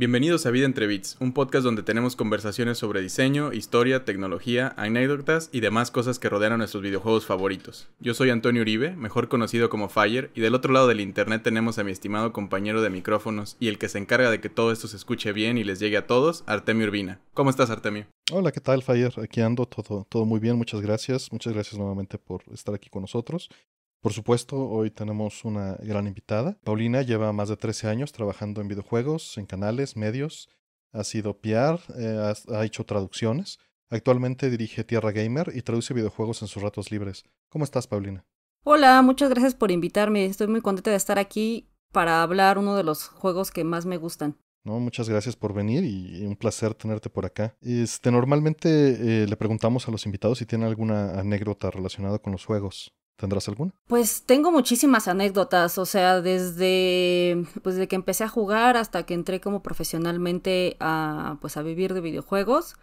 Bienvenidos a Vida entre Bits, un podcast donde tenemos conversaciones sobre diseño, historia, tecnología, anécdotas y demás cosas que rodean a nuestros videojuegos favoritos. Yo soy Antonio Uribe, mejor conocido como Fire, y del otro lado del internet tenemos a mi estimado compañero de micrófonos y el que se encarga de que todo esto se escuche bien y les llegue a todos, Artemio Urbina. ¿Cómo estás, Artemio? Hola, ¿qué tal, Fire? Aquí ando, todo, todo muy bien, muchas gracias. Muchas gracias nuevamente por estar aquí con nosotros. Por supuesto, hoy tenemos una gran invitada. Paulina lleva más de 13 años trabajando en videojuegos, en canales, medios. Ha sido PR, eh, ha, hecho traducciones. Actualmente dirige Tierra Gamer y traduce videojuegos en sus ratos libres. ¿Cómo estás, Paulina? Hola, muchas gracias por invitarme. Estoy muy contenta de estar aquí para hablar uno de los juegos que más me gustan. No, muchas gracias por venir y un placer tenerte por acá. Este, normalmente eh, le preguntamos a los invitados si tienen alguna anécdota relacionada con los juegos. ¿Tendrás alguna? Pues tengo muchísimas anécdotas, o sea, desde, pues, que empecé a jugar hasta que entré como profesionalmente a, pues, a vivir de videojuegos.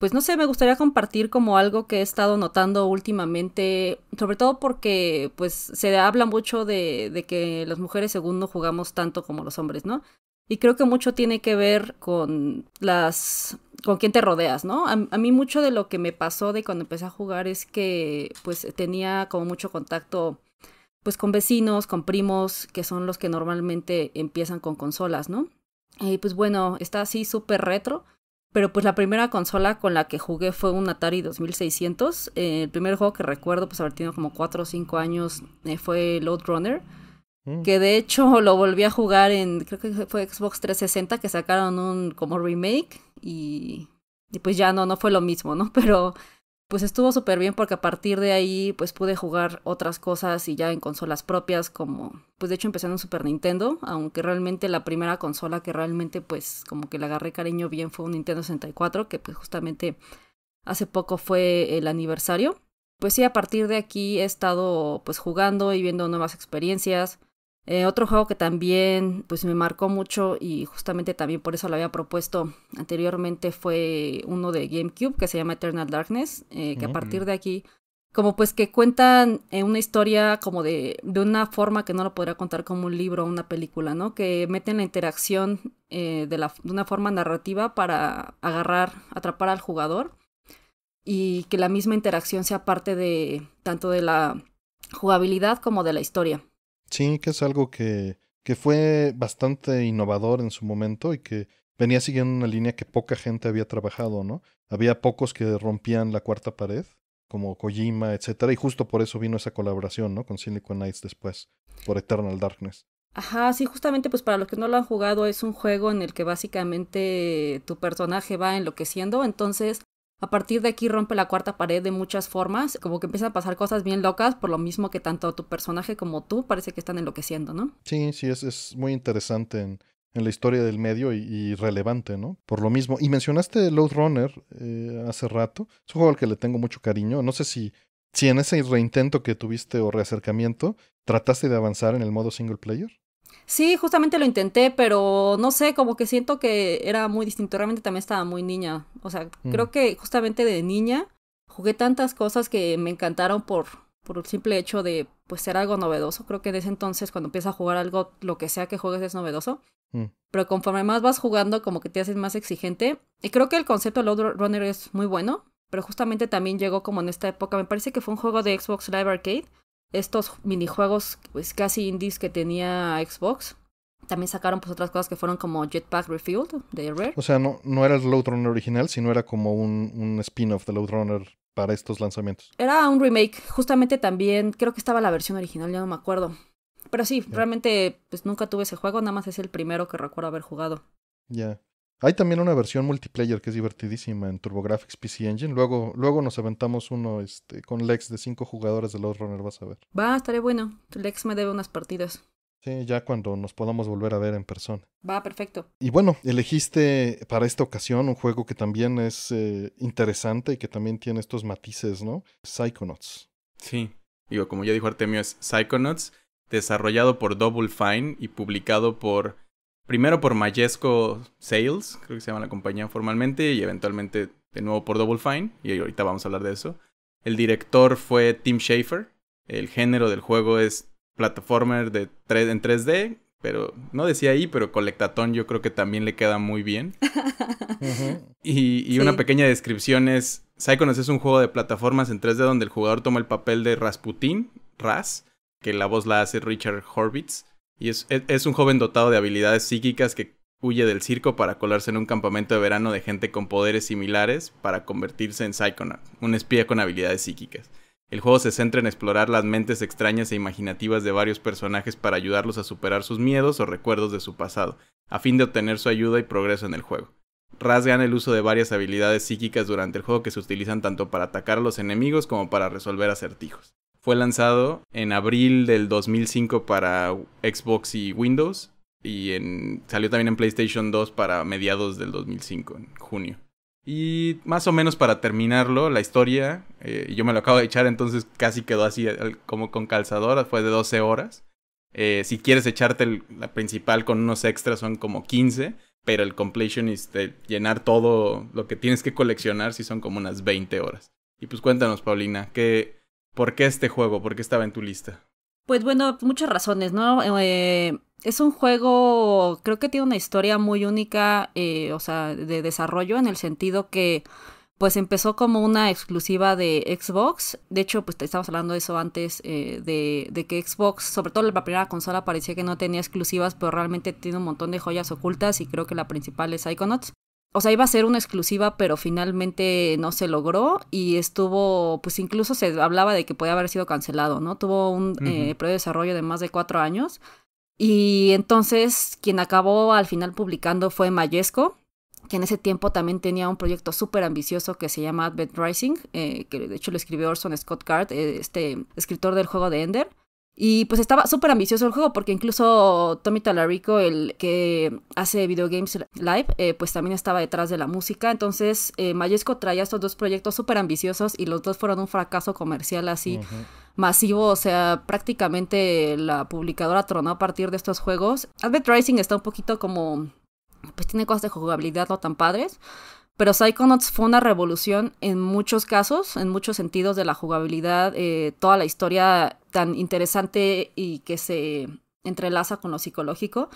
Pues no sé, me gustaría compartir como algo que he estado notando últimamente, sobre todo porque pues se habla mucho de, de que las mujeres según no jugamos tanto como los hombres, ¿no? Y creo que mucho tiene que ver con las con quién te rodeas, ¿no? A, mí mucho de lo que me pasó de cuando empecé a jugar es que pues tenía como mucho contacto pues con vecinos, con primos, que son los que normalmente empiezan con consolas, ¿no? Y pues bueno, está así súper retro, pero pues la primera consola con la que jugué fue un Atari 2600. seiscientos. Eh, el primer juego que recuerdo pues haber tenido como 4 o 5 años eh, fue Load Runner. Mm. Que de hecho lo volví a jugar en, creo que fue Xbox 360, que sacaron un como remake, y, pues ya no, no fue lo mismo, ¿no? Pero pues estuvo súper bien porque a partir de ahí pues pude jugar otras cosas y ya en consolas propias como pues de hecho empecé en un Super Nintendo, aunque realmente la primera consola que realmente pues como que le agarré cariño bien fue un Nintendo 64 que pues justamente hace poco fue el aniversario. Pues sí, a partir de aquí he estado pues jugando y viendo nuevas experiencias. Eh, otro juego que también pues me marcó mucho y justamente también por eso lo había propuesto anteriormente fue uno de GameCube que se llama Eternal Darkness, eh, que a mm. partir de aquí como pues que cuentan eh, una historia como de, de una forma que no lo podría contar como un libro o una película, ¿no? Que meten la interacción de, la, de una forma narrativa para agarrar, atrapar al jugador y que la misma interacción sea parte de tanto de la jugabilidad como de la historia. Sí, que es algo que, que fue bastante innovador en su momento y que venía siguiendo una línea que poca gente había trabajado, ¿no? Había pocos que rompían la cuarta pared, como Kojima, etcétera, y justo por eso vino esa colaboración, ¿no? Con Silicon Knights después, por Eternal Darkness. Ajá, sí, justamente pues para los que no lo han jugado es un juego en el que básicamente tu personaje va enloqueciendo, entonces a partir de aquí rompe la cuarta pared de muchas formas, como que empiezan a pasar cosas bien locas, por lo mismo que tanto tu personaje como tú parece que están enloqueciendo, ¿no? Sí, sí, es, muy interesante en, la historia del medio y, relevante, ¿no? Por lo mismo. Y mencionaste Load Runner eh, hace rato, es un juego al que le tengo mucho cariño, no sé si, si en ese reintento que tuviste o reacercamiento, trataste de avanzar en el modo single player. Sí, justamente lo intenté, pero no sé, como que siento que era muy distinto. Realmente también estaba muy niña. O sea, mm. creo que justamente de niña jugué tantas cosas que me encantaron por, por el simple hecho de pues ser algo novedoso. Creo que desde entonces cuando empiezas a jugar algo, lo que sea que juegues es novedoso. Mm. Pero conforme más vas jugando, como que te haces más exigente. Y creo que el concepto de Load Runner es muy bueno, pero justamente también llegó como en esta época. Me parece que fue un juego de Xbox Live Arcade estos minijuegos pues, casi indies que tenía Xbox. También sacaron pues otras cosas que fueron como Jetpack Refueled de Rare. O sea, no, no era el Load original, sino era como un, un spin-off de Load Runner para estos lanzamientos. Era un remake, justamente también, creo que estaba la versión original, ya no me acuerdo. Pero sí, realmente pues nunca tuve ese juego, nada más es el primero que recuerdo haber jugado. Ya. Hay también una versión multiplayer que es divertidísima en TurboGrafx PC Engine. Luego, luego nos aventamos uno este, con Lex de cinco jugadores de Lost Runner, vas a ver. Va, estaré bueno. Lex me debe unas partidas. Sí, ya cuando nos podamos volver a ver en persona. Va, perfecto. Y bueno, elegiste para esta ocasión un juego que también es eh, interesante y que también tiene estos matices, ¿no? Psychonauts. Sí, digo, como ya dijo Artemio, es Psychonauts, desarrollado por Double Fine y publicado por primero por mayesco Sales, creo que se llama la compañía formalmente, y eventualmente de nuevo por Double Fine, y ahorita vamos a hablar de eso. El director fue Tim Schafer, el género del juego es platformer de en 3D, pero no decía ahí, pero colectatón yo creo que también le queda muy bien. Y, una pequeña descripción es, Psychonauts es un juego de plataformas en 3D donde el jugador toma el papel de Rasputin, Ras, que la voz la hace Richard Horvitz, es, un joven dotado de habilidades psíquicas que huye del circo para colarse en un campamento de verano de gente con poderes similares para convertirse en Psychonaut, un espía con habilidades psíquicas. El juego se centra en explorar las mentes extrañas e imaginativas de varios personajes para ayudarlos a superar sus miedos o recuerdos de su pasado, a fin de obtener su ayuda y progreso en el juego. Rasgan el uso de varias habilidades psíquicas durante el juego que se utilizan tanto para atacar a los enemigos como para resolver acertijos. Fue lanzado en abril del 2005 para Xbox y Windows. Y en, salió también en PlayStation 2 para mediados del 2005, en junio. Y más o menos para terminarlo, la historia, eh, yo me lo acabo de echar, entonces casi quedó así como con calzadora, fue de 12 horas. Eh, si quieres echarte la principal con unos extras son como 15, pero el completion de llenar todo lo que tienes que coleccionar, si son como unas 20 horas. Y pues cuéntanos, Paulina, ¿qué, ¿Por qué este juego? ¿Por qué estaba en tu lista? Pues bueno, muchas razones, ¿no? Eh, es un juego, creo que tiene una historia muy única, eh, o sea, de desarrollo, en el sentido que, pues empezó como una exclusiva de Xbox. De hecho, pues estábamos hablando de eso antes, eh, de, de, que Xbox, sobre todo la primera consola, parecía que no tenía exclusivas, pero realmente tiene un montón de joyas ocultas y creo que la principal es Iconauts o sea, iba a ser una exclusiva, pero finalmente no se logró y estuvo, pues incluso se hablaba de que podía haber sido cancelado, ¿no? Tuvo un eh, periodo de desarrollo de más de cuatro años. Y entonces quien acabó al final publicando fue Mayesco, que en ese tiempo también tenía un proyecto súper ambicioso que se llama Advent Rising, eh, que de hecho lo escribió Orson Scott Card, eh, este escritor del juego de Ender. Y pues estaba súper ambicioso el juego, porque incluso Tommy Talarico, el que hace games live, eh, pues también estaba detrás de la música. Entonces, eh, Mayesco traía estos dos proyectos súper ambiciosos y los dos fueron un fracaso comercial así masivo. O sea, prácticamente la publicadora tronó a partir de estos juegos. Advent Rising está un poquito como. Pues tiene cosas de jugabilidad no tan padres pero Psychonauts fue una revolución en muchos casos, en muchos sentidos de la jugabilidad, eh, toda la historia tan interesante y que se entrelaza con lo psicológico.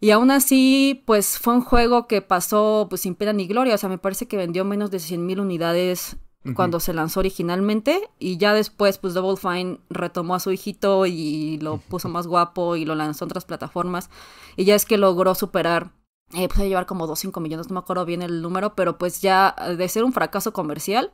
Y aún así, pues fue un juego que pasó pues sin pena ni gloria. O sea, me parece que vendió menos de 100.000 unidades cuando se lanzó originalmente. Y ya después, pues Double Fine retomó a su hijito y lo puso más guapo y lo lanzó en otras plataformas. Y ya es que logró superar eh, puede llevar como 2, 5 millones, no me acuerdo bien el número, pero pues ya eh, de ser un fracaso comercial,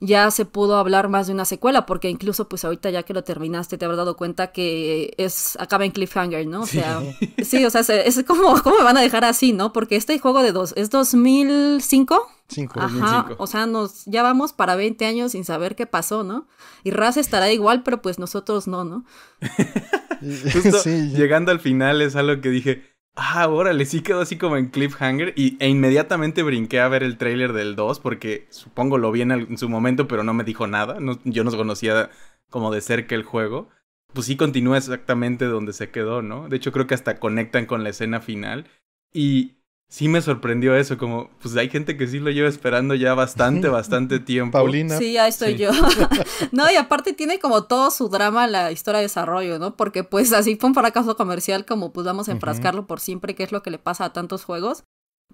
ya se pudo hablar más de una secuela, porque incluso pues ahorita ya que lo terminaste te habrás dado cuenta que es acaba en cliffhanger, ¿no? O sí. sea, sí, o sea, es como, ¿cómo me van a dejar así, no? Porque este juego de dos, ¿es 2005? 5, 2005. o sea, nos, ya vamos para 20 años sin saber qué pasó, ¿no? Y Raz estará igual, pero pues nosotros no, ¿no? llegando al final es algo que dije, Ah, órale, sí quedó así como en cliffhanger y, e inmediatamente brinqué a ver el trailer del 2 porque supongo lo vi en, su momento pero no me dijo nada, yo no conocía como de cerca el juego. Pues sí continúa exactamente donde se quedó, ¿no? De hecho creo que hasta conectan con la escena final y sí me sorprendió eso, como, pues hay gente que sí lo lleva esperando ya bastante, bastante tiempo. Paulina. Sí, ahí estoy yo. no, y aparte tiene como todo su drama la historia de desarrollo, ¿no? Porque pues así fue un fracaso comercial, como pues vamos a enfrascarlo por siempre, que es lo que le pasa a tantos juegos.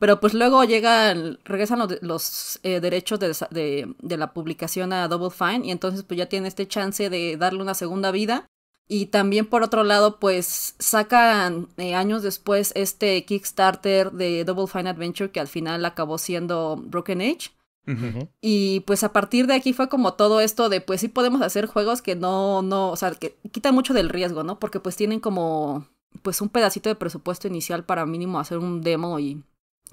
Pero pues luego llegan, regresan los, eh, derechos de, de la publicación a Double Fine y entonces pues ya tiene este chance de darle una segunda vida y también por otro lado, pues sacan eh, años después este Kickstarter de Double Fine Adventure que al final acabó siendo Broken Age. Y pues a partir de aquí fue como todo esto de pues sí podemos hacer juegos que no, no, o sea, que quitan mucho del riesgo, ¿no? Porque pues tienen como pues un pedacito de presupuesto inicial para mínimo hacer un demo y,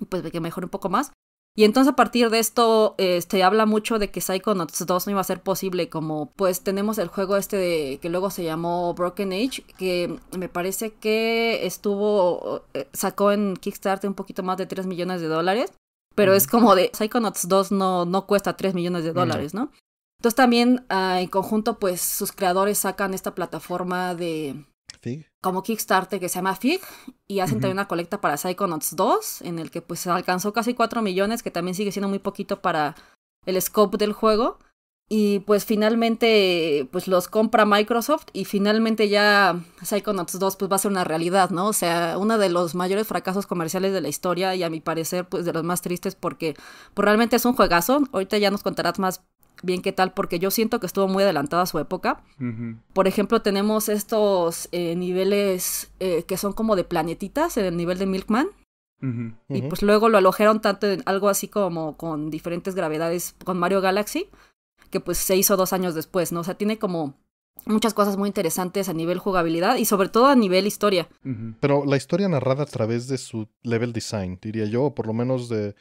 pues pues que mejore un poco más. Y entonces a partir de esto este se habla mucho de que Psychonauts 2 no iba a ser posible, como pues tenemos el juego este de, que luego se llamó Broken Age, que me parece que estuvo, eh, sacó en Kickstarter un poquito más de 3 millones de dólares, pero es como de Psychonauts 2 no, no cuesta 3 millones de dólares, ¿no? Entonces también ah, en conjunto pues sus creadores sacan esta plataforma de, como Kickstarter que se llama Fig y hacen también una colecta para Psychonauts 2 en el que pues se alcanzó casi 4 millones que también sigue siendo muy poquito para el scope del juego y pues finalmente pues los compra Microsoft y finalmente ya Psychonauts 2 pues va a ser una realidad, ¿no? O sea, uno de los mayores fracasos comerciales de la historia y a mi parecer pues de los más tristes porque pues, realmente es un juegazo. Ahorita ya nos contarás más bien qué tal, porque yo siento que estuvo muy adelantada a su época. Por ejemplo, tenemos estos eh, niveles eh, que son como de planetitas en el nivel de Milkman. Y pues luego lo alojaron tanto en algo así como con diferentes gravedades con Mario Galaxy, que pues se hizo dos años después, ¿no? O sea, tiene como muchas cosas muy interesantes a nivel jugabilidad y sobre todo a nivel historia. Pero la historia narrada a través de su level design, diría yo, o por lo menos de...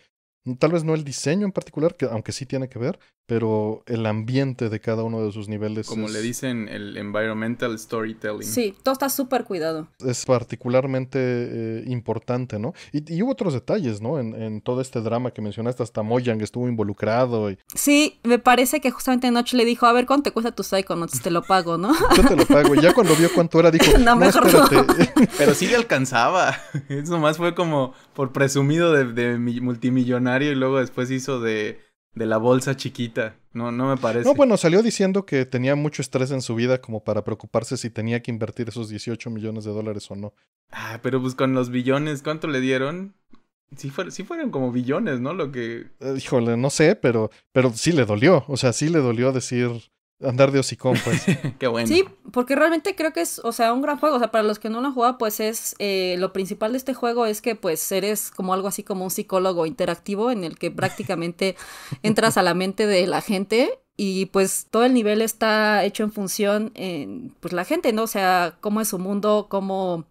Tal vez no el diseño en particular, que, aunque sí tiene que ver, pero el ambiente de cada uno de sus niveles. Como le dicen, el environmental storytelling. Sí, todo está súper cuidado. Es particularmente eh, importante, ¿no? Y, hubo otros detalles, ¿no? En, todo este drama que mencionaste, hasta Mojang estuvo involucrado. Sí, me parece que justamente Noche le dijo, a ver, ¿cuánto te cuesta tu Psychonauts? Te lo pago, ¿no? Yo te lo pago. ya cuando vio cuánto era, dijo, no, pero sí le alcanzaba. Eso más fue como por presumido de multimillonario y luego después hizo de de la bolsa chiquita. No, no me parece. No, bueno, salió diciendo que tenía mucho estrés en su vida como para preocuparse si tenía que invertir esos 18 millones de dólares o no. Ah, pero pues con los billones, ¿cuánto le dieron? Sí, fueron como billones, ¿no? Lo que... Eh, híjole, no sé, pero, pero sí le dolió. O sea, sí le dolió decir, andar de hocicón, pues. Qué bueno. Sí, porque realmente creo que es, o sea, un gran juego. O sea, para los que no lo juegan, pues es, eh, lo principal de este juego es que pues eres como algo así como un psicólogo interactivo en el que prácticamente entras a la mente de la gente y pues todo el nivel está hecho en función en pues la gente, ¿no? O sea, cómo es su mundo, cómo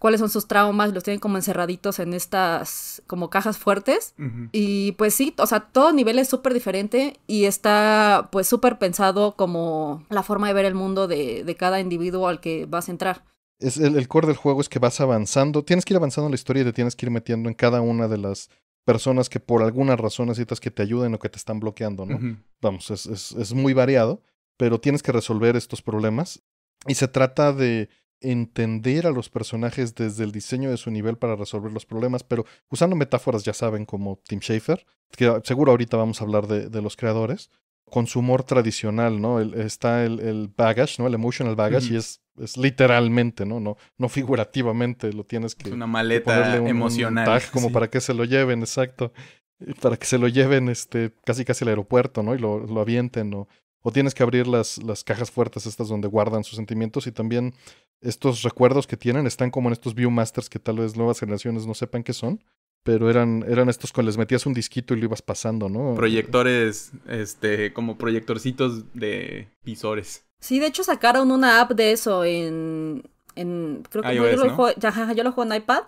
cuáles son sus traumas, los tienen como encerraditos en estas como cajas fuertes. Y pues sí, o sea, todo nivel es súper diferente y está pues súper pensado como la forma de ver el mundo de, cada individuo al que vas a entrar. Es el, core del juego es que vas avanzando, tienes que ir avanzando en la historia y te tienes que ir metiendo en cada una de las personas que por alguna razón necesitas que te ayuden o que te están bloqueando, ¿no? Vamos, es muy variado, pero tienes que resolver estos problemas. Y se trata de entender a los personajes desde el diseño de su nivel para resolver los problemas, pero usando metáforas, ya saben, como Tim Schafer, que seguro ahorita vamos a hablar de, los creadores, con su humor tradicional, ¿no? está el, el, baggage, ¿no? El emotional baggage, y es, es literalmente, ¿no? ¿no? No figurativamente, lo tienes que... Es una maleta emocional. como para que se lo lleven, exacto. Para que se lo lleven este, casi casi al aeropuerto, ¿no? Y lo, avienten, ¿no? O tienes que abrir las, las cajas fuertes estas donde guardan sus sentimientos y también estos recuerdos que tienen están como en estos Viewmasters que tal vez nuevas generaciones no sepan qué son. Pero eran, eran estos con les metías un disquito y lo ibas pasando, ¿no? Proyectores, este, como proyectorcitos de visores. Sí, de hecho sacaron una app de eso en, en, creo que ah, yo, lo juego, yo lo en iPad.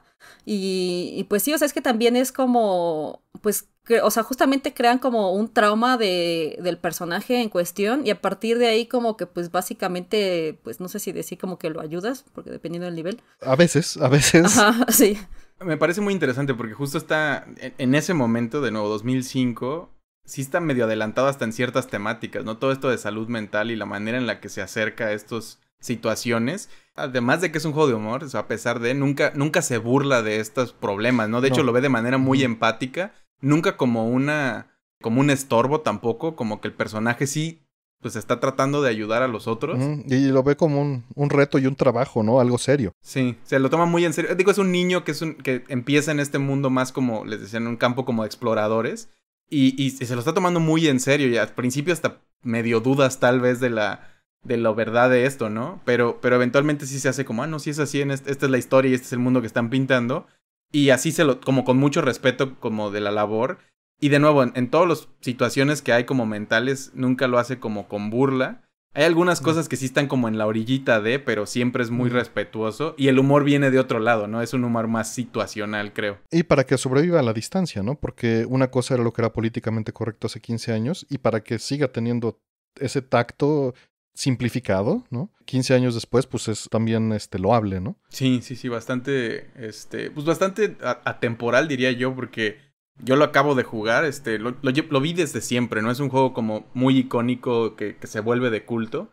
Y, pues sí, o sea, es que también es como, pues, o sea, justamente crean como un trauma del personaje en cuestión y a partir de ahí como que pues básicamente, pues no sé si decir como que lo ayudas, porque dependiendo del nivel. A veces, a veces. Ajá, sí. Me parece muy interesante porque justo está en, en ese momento, de nuevo, 2005, sí está medio adelantado hasta en ciertas temáticas, ¿no? Todo esto de salud mental y la manera en la que se acerca a estos situaciones. Además de que es un juego de humor, o a pesar de, nunca, nunca se burla de estos problemas, ¿no? De hecho, lo ve de manera muy empática, nunca como una. como un estorbo tampoco, como que el personaje sí pues está tratando de ayudar a los otros. y lo ve como un, un, reto y un trabajo, ¿no? Algo serio. Sí, se lo toma muy en serio. Digo, es un niño que, es un, que empieza en este mundo más como, les decía, en un campo como exploradores. Y, y se lo está tomando muy en serio. Y al principio hasta medio dudas tal vez de la, de la verdad de esto, ¿no? Pero, pero eventualmente sí se hace como, ah, no, sí es así, en esta es la historia y este es el mundo que están pintando. Y así se lo, como con mucho respeto como de la labor. Y de nuevo, en, en todas las situaciones que hay como mentales, nunca lo hace como con burla. Hay algunas cosas que sí están como en la orillita de, pero siempre es muy respetuoso. Y el humor viene de otro lado, ¿no? Es un humor más situacional, creo. Y para que sobreviva a la distancia, ¿no? Porque una cosa era lo que era políticamente correcto hace 15 años y para que siga teniendo ese tacto simplificado, ¿no? 15 años después, pues es también este, loable, ¿no? Sí, sí, sí, bastante, este, pues bastante atemporal diría yo, porque yo lo acabo de jugar, este, lo, lo, vi desde siempre, ¿no? Es un juego como muy icónico que, que, se vuelve de culto.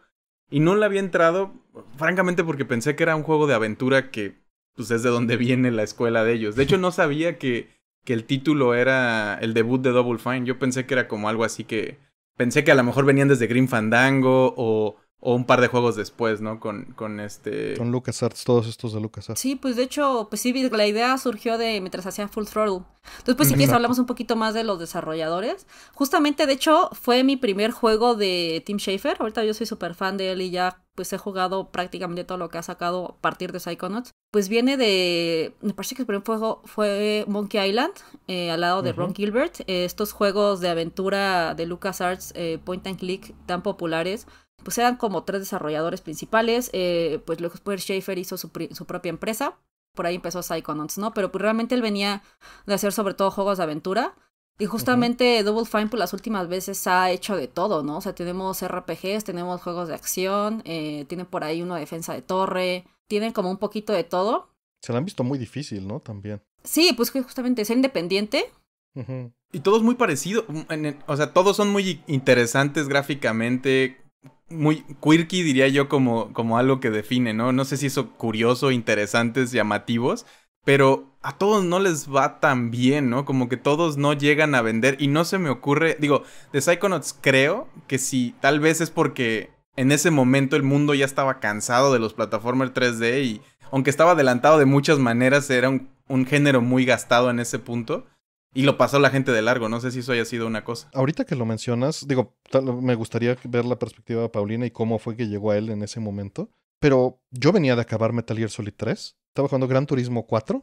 Y no le había entrado, francamente, porque pensé que era un juego de aventura que, pues es de donde viene la escuela de ellos. De hecho, no sabía que, que el título era el debut de Double Fine. Yo pensé que era como algo así que pensé que a lo mejor venían desde Green Fandango o, un par de juegos después, ¿no? Con, este... Con LucasArts, todos estos de LucasArts. Sí, pues de hecho, pues sí, la idea surgió de mientras hacía Full Throttle. Entonces, pues si quieres, hablamos un poquito más de los desarrolladores. Justamente, de hecho, fue mi primer juego de Tim Schafer. Ahorita yo soy súper fan de él y ya, pues he jugado prácticamente todo lo que ha sacado a partir de Psychonauts pues viene de, me parece que el primer juego fue Monkey Island, eh, al lado de Ron Gilbert, eh, estos juegos de aventura de LucasArts, eh, point and click, tan populares, pues eran como tres desarrolladores principales, eh, pues luego Schaefer hizo su, propia empresa, por ahí empezó Psychonauts, ¿no? Pero pues realmente él venía de hacer sobre todo juegos de aventura, y justamente Double Fine, por pues, las últimas veces ha hecho de todo, ¿no? O sea, tenemos RPGs, tenemos juegos de acción, eh, tienen por ahí una defensa de torre, tienen como un poquito de todo. Se lo han visto muy difícil, ¿no? También. Sí, pues justamente es independiente. Y todo es muy parecido. Mm, o sea, todos son muy interesantes gráficamente, muy quirky diría yo como, como algo que define, ¿no? No sé si eso curioso, interesantes, llamativos, pero a todos no les va tan bien, ¿no? Como que todos no llegan a vender y no se me ocurre, digo, de Psychonauts creo que sí, tal vez es porque en ese momento el mundo ya estaba cansado de los plataformas 3D y aunque estaba adelantado de muchas maneras, era un, género muy gastado en ese punto. Y lo pasó la gente de largo, no sé si eso haya sido una cosa. Ahorita que lo mencionas, digo, me gustaría ver la perspectiva de Paulina y cómo fue que llegó a él en ese momento. Pero yo venía de acabar Metal Gear Solid 3 estaba jugando Gran Turismo 4.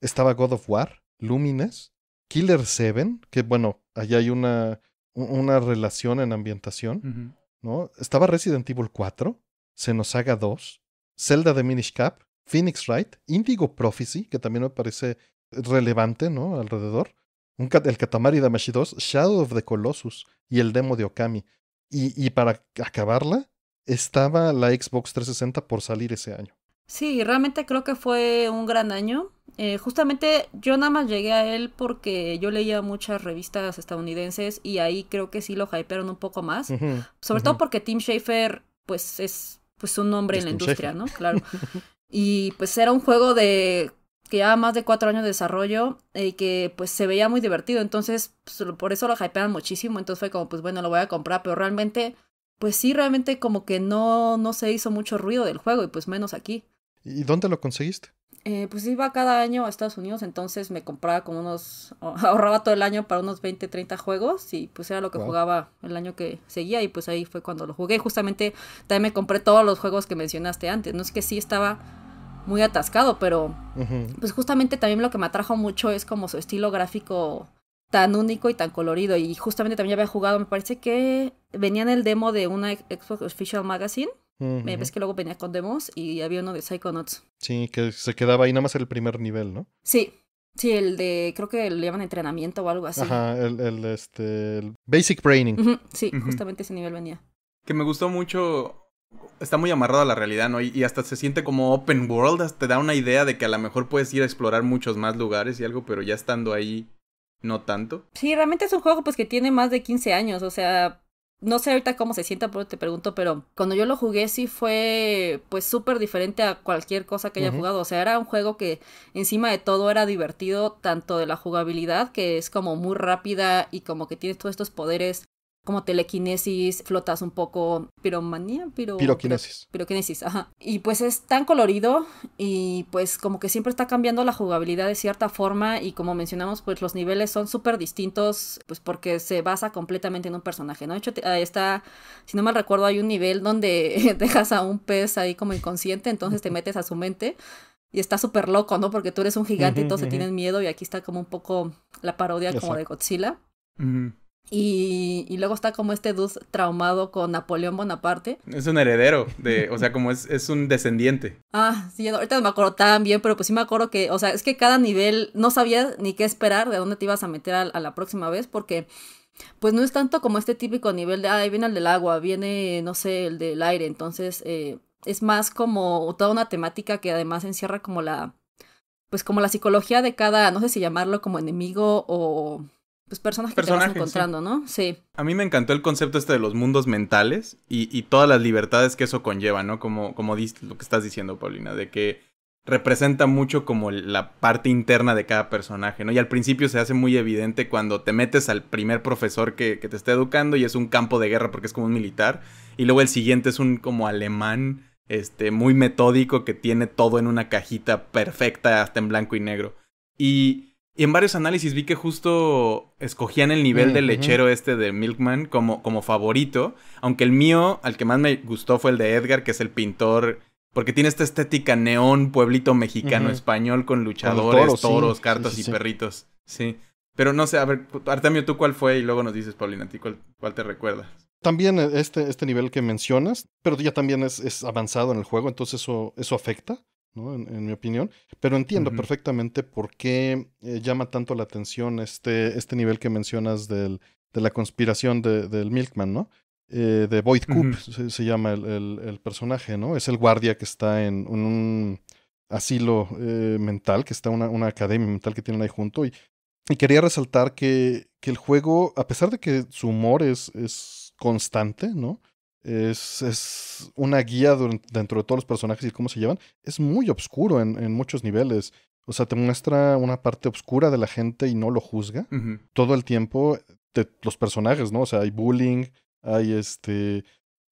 Estaba God of War, Lumines, Killer 7, que bueno, allá hay una, una relación en ambientación, ¿no? Estaba Resident Evil 4, Xenosaga 2, Zelda de Minish Cap, Phoenix Wright, Indigo Prophecy, que también me parece relevante, ¿no? Alrededor. Un, el Katamari Damashi 2, Shadow of the Colossus y el demo de Okami. y para acabarla, estaba la Xbox 360 por salir ese año. Sí, realmente creo que fue un gran año. Eh, justamente yo nada más llegué a él porque yo leía muchas revistas estadounidenses y ahí creo que sí lo hypearon un poco más. sobre todo porque Tim Schafer, pues es pues un nombre en la industria, ¿no? Claro. y pues era un juego de que ya más de cuatro años de desarrollo y eh, que pues se veía muy divertido. Entonces, pues, por eso lo hypearon muchísimo. Entonces fue como, pues bueno, lo voy a comprar, pero realmente, pues sí, realmente como que no, no se hizo mucho ruido del juego y pues menos aquí. ¿Y dónde lo conseguiste? Eh, pues iba cada año a Estados Unidos, entonces me compraba como unos, ahorraba todo el año para unos 20, 30 juegos y pues era lo que jugaba el año que seguía y pues ahí fue cuando lo jugué. Justamente también me compré todos los juegos que mencionaste antes, no es que sí estaba muy atascado, pero pues justamente también lo que me atrajo mucho es como su estilo gráfico tan único y tan colorido y justamente también había jugado, me parece que venía en el demo de una Xbox Official Magazine me Ves que luego venía con demos y había uno de Psychonauts. Sí, que se quedaba ahí nada más el primer nivel, ¿no? Sí, sí, el de, creo que le llaman entrenamiento o algo así. Ajá, el, el este, Basic Training. sí, justamente ese nivel venía. Que me gustó mucho, está muy amarrado a la realidad, ¿no? Y, hasta se siente como open world, te da una idea de que a lo mejor puedes ir a explorar muchos más lugares y algo, pero ya estando ahí, no tanto. Sí, realmente es un juego pues que tiene más de 15 años, o sea, no sé ahorita cómo se sienta, pero te pregunto, pero cuando yo lo jugué sí fue pues súper diferente a cualquier cosa que haya jugado. O sea, era un juego que encima de todo era divertido, tanto de la jugabilidad, que es como muy rápida y como que tiene todos estos poderes como telequinesis, flotas un poco, piromanía, piro, piroquinesis. ajá. Y pues es tan colorido y pues como que siempre está cambiando la jugabilidad de cierta forma y como mencionamos, pues los niveles son súper distintos, pues porque se basa completamente en un personaje, ¿no? De hecho, está, si no mal recuerdo, hay un nivel donde dejas a un pez ahí como inconsciente, entonces te metes a su mente y está súper loco, ¿no? Porque tú eres un gigante se tienen miedo y aquí está como un poco la parodia como de Godzilla. Y, luego está como este dude traumado con Napoleón Bonaparte. Es un heredero, de, o sea, como es, es un descendiente. Ah, sí, ahorita no me acuerdo tan bien, pero pues sí me acuerdo que, o sea, es que cada nivel no sabías ni qué esperar, de dónde te ibas a meter a, la próxima vez, porque pues no es tanto como este típico nivel de, ah, ahí viene el del agua, viene, no sé, el del aire, entonces eh, es más como toda una temática que además encierra como la, pues como la psicología de cada, no sé si llamarlo como enemigo o pues, personas que personajes encontrando, ¿no? Sí. A mí me encantó el concepto este de los mundos mentales y, todas las libertades que eso conlleva, ¿no? Como, como lo que estás diciendo, Paulina, de que representa mucho como la parte interna de cada personaje, ¿no? Y al principio se hace muy evidente cuando te metes al primer profesor que, que te está educando y es un campo de guerra porque es como un militar, y luego el siguiente es un como alemán, este, muy metódico que tiene todo en una cajita perfecta hasta en blanco y negro. Y y en varios análisis vi que justo escogían el nivel de mm, lechero este de Milkman como, como favorito. Aunque el mío, al que más me gustó, fue el de Edgar, que es el pintor. Porque tiene esta estética neón, pueblito mexicano, español, con luchadores, toros, cartas y perritos. Sí. Pero no sé, a ver, Artemio, ¿tú cuál fue? Y luego nos dices, Paulina, ¿a cuál, te recuerdas? También este, este nivel que mencionas, pero ya también es, avanzado en el juego, entonces eso, eso afecta. En, mi opinión. Pero entiendo perfectamente por qué eh, llama tanto la atención este, este nivel que mencionas del, de la conspiración de, del Milkman, ¿no? Eh, de Void Coop, se, llama el, personaje, ¿no? Es el guardia que está en un asilo eh, mental, que está una, una academia mental que tienen ahí junto. Y, y quería resaltar que, que, el juego, a pesar de que su humor es, es constante, ¿no? es, una guía dentro de todos los personajes y cómo se llevan. Es muy oscuro en, muchos niveles. O sea, te muestra una parte oscura de la gente y no lo juzga. Todo el tiempo de los personajes, ¿no? O sea, hay bullying, hay este.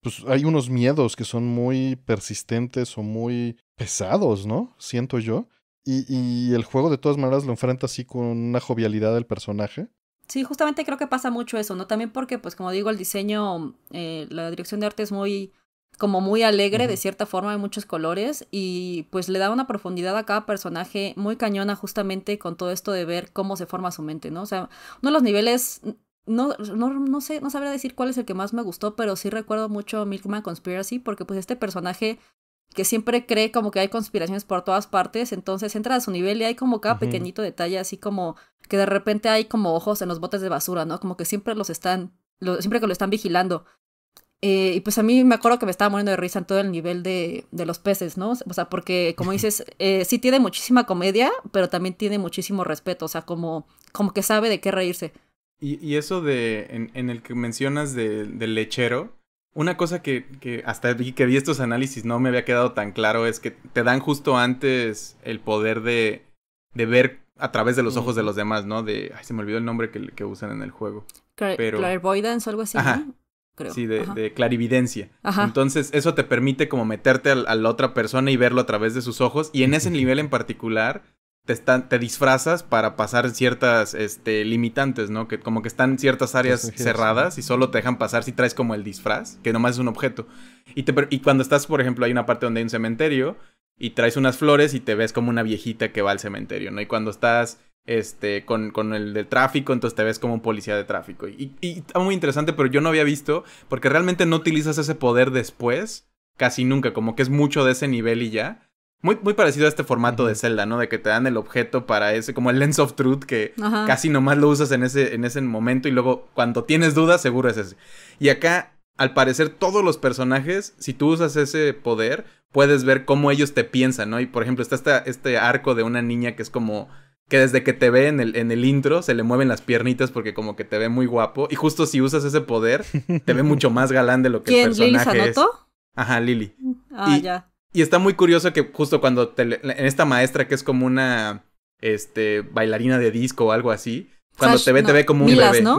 Pues hay unos miedos que son muy persistentes o muy pesados, ¿no? Siento yo. Y, y el juego de todas maneras lo enfrenta así con una jovialidad del personaje Sí, justamente creo que pasa mucho eso, ¿no? También porque, pues como digo, el diseño, eh, la dirección de arte es muy, como muy alegre de cierta forma, hay muchos colores, y pues le da una profundidad a cada personaje muy cañona justamente con todo esto de ver cómo se forma su mente, ¿no? O sea, uno de los niveles, no, no, no sé, no sabría decir cuál es el que más me gustó, pero sí recuerdo mucho Milkman Conspiracy, porque pues este personaje que siempre cree como que hay conspiraciones por todas partes, entonces entra a su nivel y hay como cada pequeñito detalle así como que de repente hay como ojos en los botes de basura, ¿no? Como que siempre los están, siempre que lo están vigilando. Eh, y pues a mí me acuerdo que me estaba muriendo de risa en todo el nivel de, los peces, ¿no? O sea, porque como dices, eh, sí tiene muchísima comedia, pero también tiene muchísimo respeto, o sea, como, como que sabe de qué reírse. Y, eso de, en, el que mencionas del lechero, una cosa que, hasta vi, que vi estos análisis no me había quedado tan claro es que te dan justo antes el poder de, de ver a través de los mm. ojos de los demás, ¿no? De, ay, se me olvidó el nombre que, que usan en el juego. o algo así, ¿no? Sí, de, clarividencia. Ajá. Entonces, eso te permite como meterte a, la otra persona y verlo a través de sus ojos. Y en ese nivel en particular, te, te disfrazas para pasar ciertas este, limitantes, ¿no? Que como que están ciertas áreas cerradas y solo te dejan pasar si traes como el disfraz, que nomás es un objeto. Y, y cuando estás, por ejemplo, hay una parte donde hay un cementerio y traes unas flores y te ves como una viejita que va al cementerio, ¿no? Y cuando estás este, con, el de tráfico, entonces te ves como un policía de tráfico. Y, está muy interesante, pero yo no había visto, porque realmente no utilizas ese poder después, casi nunca, como que es mucho de ese nivel y ya. Muy, muy parecido a este formato de Zelda, ¿no? De que te dan el objeto para ese, como el Lens of Truth, que casi nomás lo usas en ese, en ese momento y luego cuando tienes dudas, seguro es ese. Y acá, al parecer, todos los personajes, si tú usas ese poder, puedes ver cómo ellos te piensan, ¿no? Y por ejemplo, está este arco de una niña que es como que desde que te ve en el, intro se le mueven las piernitas porque como que te ve muy guapo. Y justo si usas ese poder, te ve mucho más galán de lo que ¿Quién, el personaje Lili Ajá, Lili. Mm, ah, y, ya. Y está muy curioso que justo cuando te, en esta maestra que es como una este, bailarina de disco o algo así, cuando te ve, te ve como un Milas, bebé. ¿no?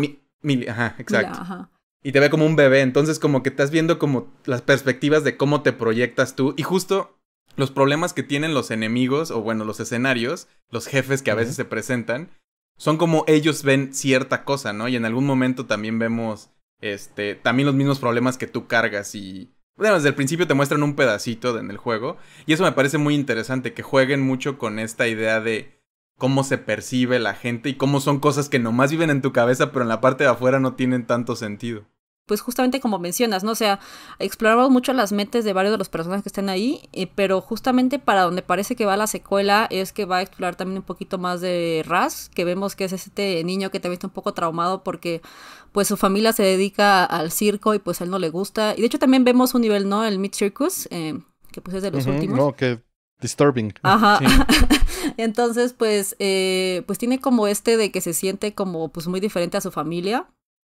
ajá, exacto. ajá y te ve como un bebé. Entonces como que estás viendo como las perspectivas de cómo te proyectas tú. Y justo los problemas que tienen los enemigos, o bueno, los escenarios, los jefes que a veces se presentan, son como ellos ven cierta cosa, ¿no? Y en algún momento también vemos, este, también los mismos problemas que tú cargas y... Bueno, desde el principio te muestran un pedacito en el juego. Y eso me parece muy interesante, que jueguen mucho con esta idea de cómo se percibe la gente y cómo son cosas que nomás viven en tu cabeza, pero en la parte de afuera no tienen tanto sentido pues justamente como mencionas, ¿no? O sea, exploramos mucho las mentes de varios de los personajes que están ahí, eh, pero justamente para donde parece que va la secuela es que va a explorar también un poquito más de Raz, que vemos que es este niño que también está un poco traumado porque pues su familia se dedica al circo y pues a él no le gusta. Y de hecho también vemos un nivel, ¿no? El Mid Circus, eh, que pues es de los últimos. No, que disturbing. Ajá. Entonces, pues, eh, pues tiene como este de que se siente como pues muy diferente a su familia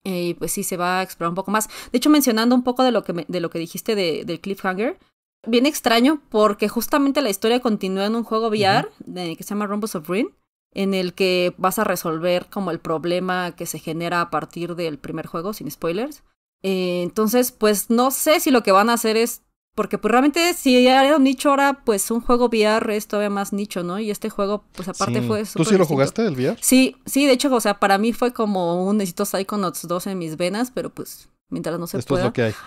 y eh, pues sí se va a explorar un poco más. De hecho, mencionando un poco de lo que, de lo que dijiste del cliffhanger, bien extraño porque justamente la historia continúa en un juego VR que se llama Rumbles of Ruin, en el que vas a resolver como el problema que se genera a partir del primer juego, sin spoilers. Eh, entonces, pues no sé si lo que van a hacer es porque pues realmente si era un nicho ahora, pues un juego VR es todavía más nicho, ¿no? Y este juego, pues aparte sí. fue... ¿Tú sí lo jugaste el VR? Sí, sí, de hecho, o sea, para mí fue como un necesito Psychonauts 2 en mis venas, pero pues mientras no se Esto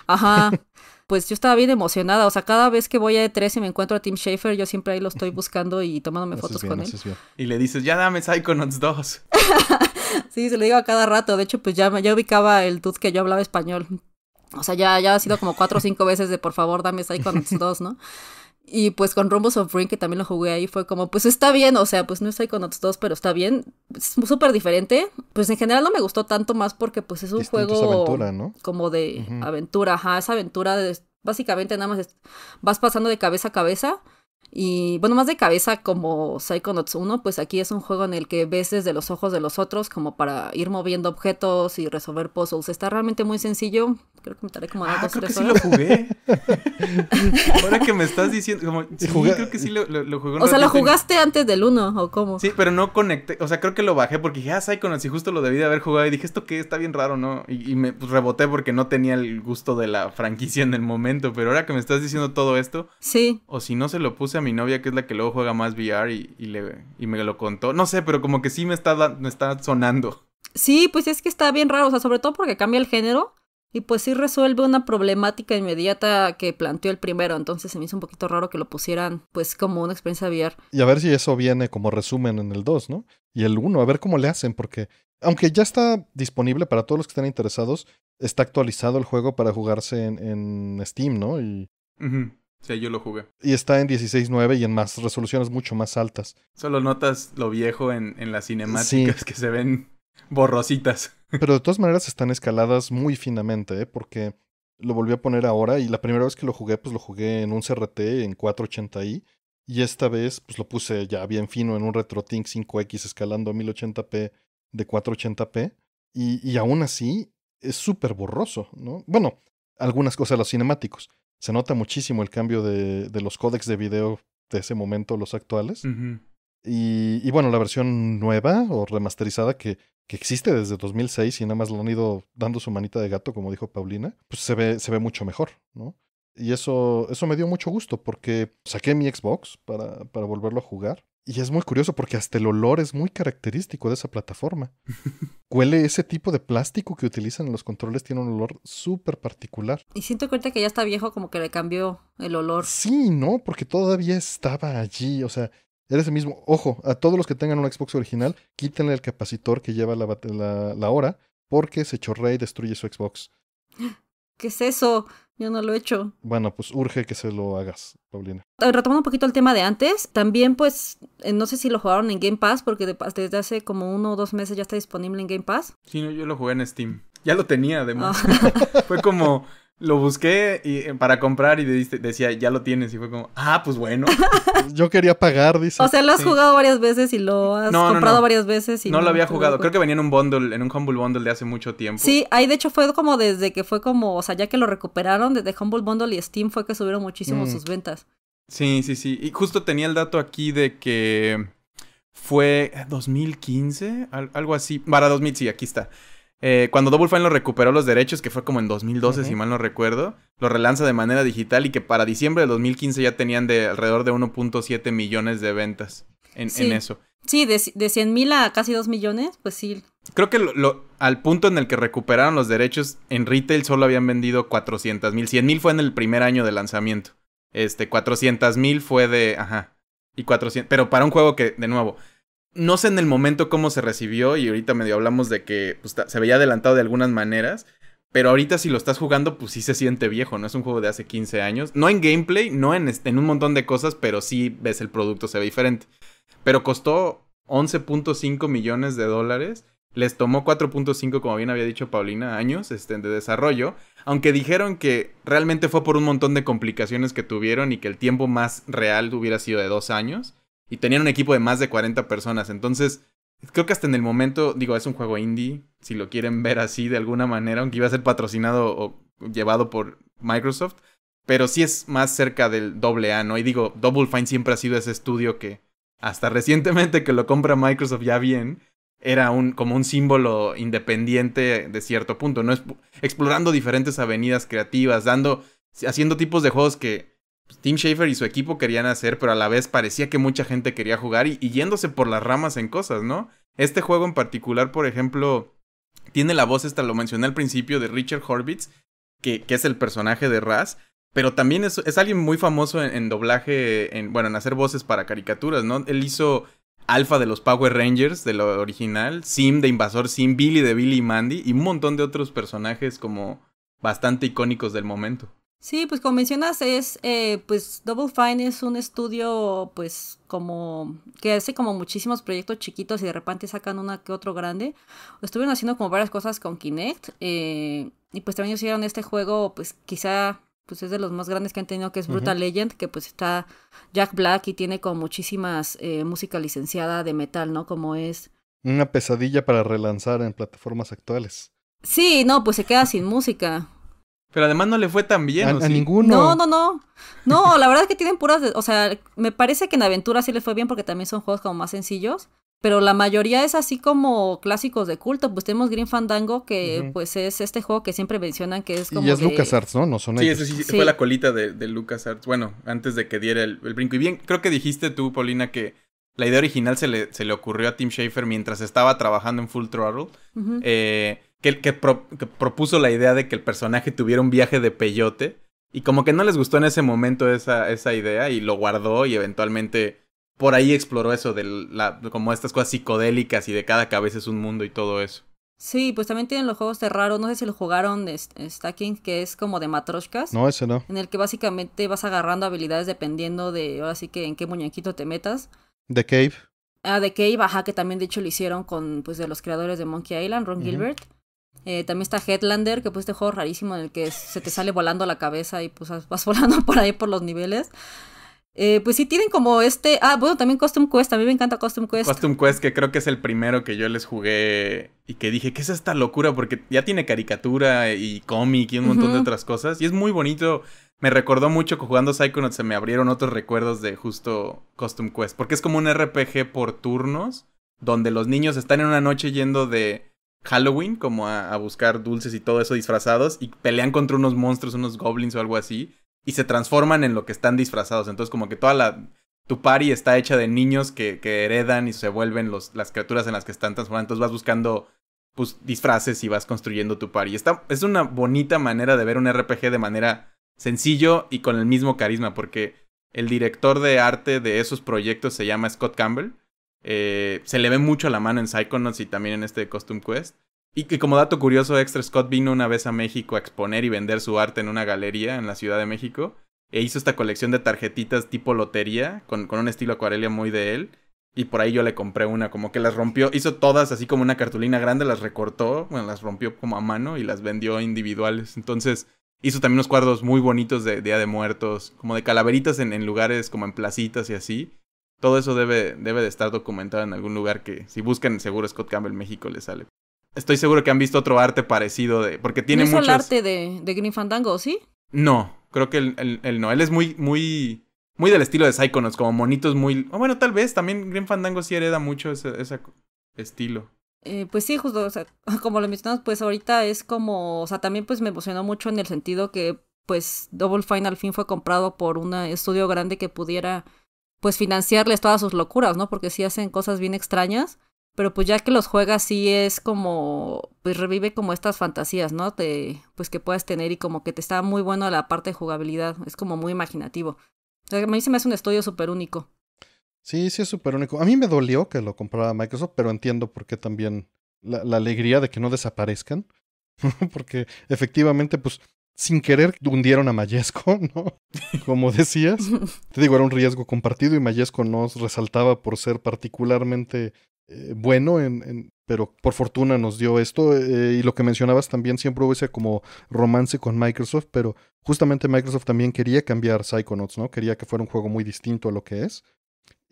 Ajá. Pues yo estaba bien emocionada, o sea, cada vez que voy a E3 y me encuentro a Tim Schafer, yo siempre ahí lo estoy buscando y tomándome fotos con él. Y le dices, ya dame Psychonauts 2. sí, se lo digo a cada rato, de hecho, pues ya, ya ubicaba el dude que yo hablaba español, o sea, ya, ha sido como cuatro o cinco veces de por favor dame Psychonauts 2, ¿no? Y pues con Rumbles of Ring, que también lo jugué ahí, fue como, pues está bien, o sea, pues no es Psychonauts 2, pero está bien, es súper diferente. Pues en general no me gustó tanto más porque pues es un juego aventura, ¿no? como de aventura, ajá, esa aventura de, básicamente nada más vas pasando de cabeza a cabeza y bueno, más de cabeza como Psychonauts 1, pues aquí es un juego en el que ves desde los ojos de los otros como para ir moviendo objetos y resolver puzzles. Está realmente muy sencillo. Creo que me tardé como a ah, dos, creo tres que sí lo jugué. Ahora que me estás diciendo, como, sí, jugué, creo que sí lo, jugué. O sea, lo jugaste antes del 1 o cómo. Sí, pero no conecté, o sea, creo que lo bajé porque dije, ah, Psychonauts y justo lo debí de haber jugado y dije, esto qué, está bien raro, ¿no? Y, me pues, reboté porque no tenía el gusto de la franquicia en el momento, pero ahora que me estás diciendo todo esto. Sí. O si no se lo puse a mi novia, que es la que luego juega más VR y, le, y me lo contó. No sé, pero como que sí me está, me está sonando. Sí, pues es que está bien raro, o sea, sobre todo porque cambia el género y pues sí resuelve una problemática inmediata que planteó el primero, entonces se me hizo un poquito raro que lo pusieran pues como una experiencia VR. Y a ver si eso viene como resumen en el 2, ¿no? Y el 1, a ver cómo le hacen, porque aunque ya está disponible para todos los que estén interesados, está actualizado el juego para jugarse en, Steam, ¿no? Y, Sí, yo lo jugué. Y está en 16.9 y en más resoluciones mucho más altas. Solo notas lo viejo en, las cinemáticas que se ven borrositas. Pero de todas maneras están escaladas muy finamente, ¿eh? porque lo volví a poner ahora y la primera vez que lo jugué, pues lo jugué en un CRT en 480i. Y esta vez, pues lo puse ya bien fino en un RetroTink 5X escalando a 1080p de 480p. Y, y aún así, es súper borroso, ¿no? Bueno, algunas cosas, los cinemáticos se nota muchísimo el cambio de, los códex de video de ese momento, los actuales. y, y, bueno, la versión nueva o remasterizada que, existe desde 2006 y nada más le han ido dando su manita de gato, como dijo Paulina, pues se ve, se ve mucho mejor, Y eso, eso me dio mucho gusto porque saqué mi Xbox para, para volverlo a jugar. Y es muy curioso porque hasta el olor es muy característico de esa plataforma. Huele ese tipo de plástico que utilizan en los controles, tiene un olor súper particular. Y siento cuenta que ya está viejo, como que le cambió el olor. Sí, no, porque todavía estaba allí. O sea, era ese mismo. Ojo, a todos los que tengan un Xbox original, quítenle el capacitor que lleva la, la hora, porque se chorrea y destruye su Xbox. ¿Qué es eso? Yo no lo he hecho. Bueno, pues urge que se lo hagas, Paulina. Eh, retomando un poquito el tema de antes, también pues eh, no sé si lo jugaron en Game Pass, porque desde hace como uno o dos meses ya está disponible en Game Pass. Sí, yo lo jugué en Steam. Ya lo tenía, además. Ah. Fue como, lo busqué y, eh, para comprar y decía, ya lo tienes. Y fue como, ah, pues bueno. Yo quería pagar, dice. O sea, lo has jugado varias veces y lo has comprado varias veces. Y no, lo había jugado. Creo que venía en un bundle, en un Humble Bundle de hace mucho tiempo. Sí, ahí de hecho fue como desde que fue como, o sea, ya que lo recuperaron desde Humble Bundle y Steam fue que subieron muchísimo mm. sus ventas. Sí, sí, sí. Y justo tenía el dato aquí de que fue 2015, eh, algo así. Para 2000, sí, aquí está. Eh, cuando Double Fine lo recuperó los derechos, que fue como en 2012, si mal no recuerdo, lo relanza de manera digital y que para diciembre de 2015 ya tenían de alrededor de 1.7 millones de ventas en, eso. Sí, de, de 100 mil a casi 2 millones, pues sí. Creo que al punto en el que recuperaron los derechos, en retail solo habían vendido 400 mil. 100 mil fue en el primer año de lanzamiento. Este, 400 mil fue de. Ajá. Y 400. Pero para un juego que, de nuevo, no sé en el momento cómo se recibió y ahorita medio hablamos de que pues, se veía adelantado de algunas maneras, pero ahorita si lo estás jugando pues sí se siente viejo, ¿no? Es un juego de hace 15 años, no en gameplay, no en, este, en un montón de cosas, pero sí ves el producto, se ve diferente. Pero costó 11.5 millones de dólares. Les tomó 4.5, como bien había dicho Paulina, años este, de desarrollo, aunque dijeron que realmente fue por un montón de complicaciones que tuvieron y que el tiempo más real hubiera sido de dos años y tenían un equipo de más de 40 personas. Entonces, creo que hasta en el momento, digo, es un juego indie, si lo quieren ver así de alguna manera, aunque iba a ser patrocinado o llevado por Microsoft, pero sí es más cerca del doble A, ¿no? Y digo, Double Fine siempre ha sido ese estudio que hasta recientemente que lo compra Microsoft ya bien, era un, como un símbolo independiente de cierto punto, ¿no? Explorando diferentes avenidas creativas, dando, haciendo tipos de juegos que pues, Tim Schafer y su equipo querían hacer, pero a la vez parecía que mucha gente quería jugar y, yéndose por las ramas en cosas, ¿no? Este juego en particular, por ejemplo, tiene la voz hasta lo mencioné al principio, de Richard Horvitz, que, que es el personaje de Raz, pero también es, es alguien muy famoso en, doblaje, en, bueno, en hacer voces para caricaturas, ¿no? Él hizo Alpha de los Power Rangers, de lo original, Sim de Invasor Sim, Billy de Billy y Mandy, y un montón de otros personajes como bastante icónicos del momento. Sí, pues como mencionas, es, eh, pues Double Fine es un estudio, pues como, que hace como muchísimos proyectos chiquitos y de repente sacan una que otro grande. Estuvieron haciendo como varias cosas con Kinect eh, y pues también hicieron este juego, pues quizá, pues es de los más grandes que han tenido, que es Brutal Legend, que pues está Jack Black y tiene como muchísimas eh, música licenciada de metal, ¿no? Como es... Una pesadilla para relanzar en plataformas actuales. Sí, no, pues se queda sin música. Pero además no le fue tan bien, a, ninguno. No, no, no. No, la verdad es que tienen puras. o sea, me parece que en aventura sí les fue bien porque también son juegos como más sencillos. Pero la mayoría es así como clásicos de culto. Pues tenemos Green Fandango, que pues es este juego que siempre mencionan que es como. Y es LucasArts, ¿no? No son Sí, sí, fue la colita de, de LucasArts. Bueno, antes de que diera el, brinco. Y bien, creo que dijiste tú, Paulina, que la idea original se le, se le ocurrió a Tim Schafer mientras estaba trabajando en Full Throttle. Eh que, que, que, propuso la idea de que el personaje tuviera un viaje de peyote. Y como que no les gustó en ese momento esa, esa idea y lo guardó y eventualmente por ahí exploró eso de la, como estas cosas psicodélicas y de cada cabeza es un mundo y todo eso. Sí, pues también tienen los juegos de raro, no sé si lo jugaron de Stacking, que es como de matroshkas. No, ese no. En el que básicamente vas agarrando habilidades dependiendo de, ahora sí que en qué muñequito te metas. The Cave. Ah, de Cave, ajá, que también de hecho lo hicieron con, pues, de los creadores de Monkey Island, Ron Gilbert. Eh, también está Headlander, que pues este juego rarísimo en el que se te sale volando la cabeza y pues vas volando por ahí por los niveles. Eh, pues sí tienen como este... Ah, bueno, también Custom Quest, a mí me encanta Custom Quest. Custom Quest, que creo que es el primero que yo les jugué y que dije, ¿qué es esta locura? Porque ya tiene caricatura y cómic y un montón de otras cosas. Y es muy bonito. Me recordó mucho que jugando Psychonauts se me abrieron otros recuerdos de justo Custom Quest. Porque es como un RPG por turnos, donde los niños están en una noche yendo de Halloween, como a, buscar dulces y todo eso disfrazados, y pelean contra unos monstruos, unos goblins o algo así, y se transforman en lo que están disfrazados. Entonces, como que toda la. Tu party está hecha de niños que, heredan y se vuelven las criaturas en las que están transformando. Entonces vas buscando pues, disfraces y vas construyendo tu party. es una bonita manera de ver un RPG de manera sencillo y con el mismo carisma, porque el director de arte de esos proyectos se llama Scott Campbell. Eh, se le ve mucho la mano en Psychonauts y también en este Costume Quest. Y que como dato curioso, Extra Scott vino una vez a México a exponer y vender su arte en una galería en la Ciudad de México. E hizo esta colección de tarjetitas tipo lotería, con, un estilo acuarelia muy de él. Y por ahí yo le compré una, como que las rompió, hizo todas así como una cartulina grande, las recortó, bueno, las rompió como a mano y las vendió individuales. Entonces hizo también unos cuadros muy bonitos de Día de Muertos, como de calaveritas en lugares como en placitas y así. Todo eso debe, debe de estar documentado en algún lugar que si buscan seguro Scott Campbell México les sale. Estoy seguro que han visto otro arte parecido de... Porque tiene mucho es el arte de, de Green Fandango, sí? No, creo que el no. Él es muy, muy, muy del estilo de Psychonauts, como monitos muy... bueno, tal vez también Green Fandango sí hereda mucho ese, ese estilo. Eh, pues sí, justo, o sea, como lo mencionamos, pues ahorita es como, o sea, también pues me emocionó mucho en el sentido que pues Double Fine al fin fue comprado por un estudio grande que pudiera pues financiarles todas sus locuras, ¿no? Porque sí hacen cosas bien extrañas, pero pues ya que los juegas sí es como, pues revive como estas fantasías, ¿no? Te, pues que puedas tener y como que te está muy bueno la parte de jugabilidad, es como muy imaginativo. O sea, a mí se me hace un estudio súper único. Sí, sí es súper único. A mí me dolió que lo comprara Microsoft, pero entiendo por qué también la, la alegría de que no desaparezcan. Porque efectivamente, pues sin querer hundieron a Mayesco, ¿no? Como decías. Te digo, era un riesgo compartido y Mayesco nos resaltaba por ser particularmente eh, bueno, en, pero por fortuna nos dio esto. Eh, y lo que mencionabas también, siempre hubo ese como romance con Microsoft, pero justamente Microsoft también quería cambiar Psychonauts, ¿no? Quería que fuera un juego muy distinto a lo que es.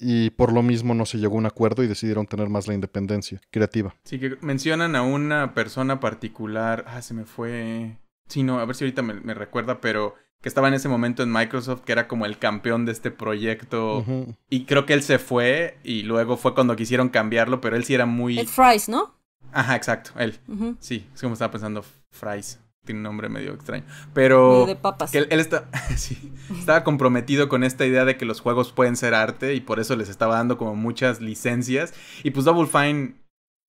Y por lo mismo no se llegó a un acuerdo y decidieron tener más la independencia creativa. Sí, que mencionan a una persona particular. Ah, se me fue Sí, no, a ver si ahorita me, recuerda, pero que estaba en ese momento en Microsoft, que era como el campeón de este proyecto. Y creo que él se fue y luego fue cuando quisieron cambiarlo, pero él sí era muy... El Fries, ¿no? Ajá, exacto, él. Sí, es como estaba pensando Fries. Tiene un nombre medio extraño. Pero... De papas. él, está... estaba comprometido con esta idea de que los juegos pueden ser arte y por eso les estaba dando como muchas licencias. Y pues Double Fine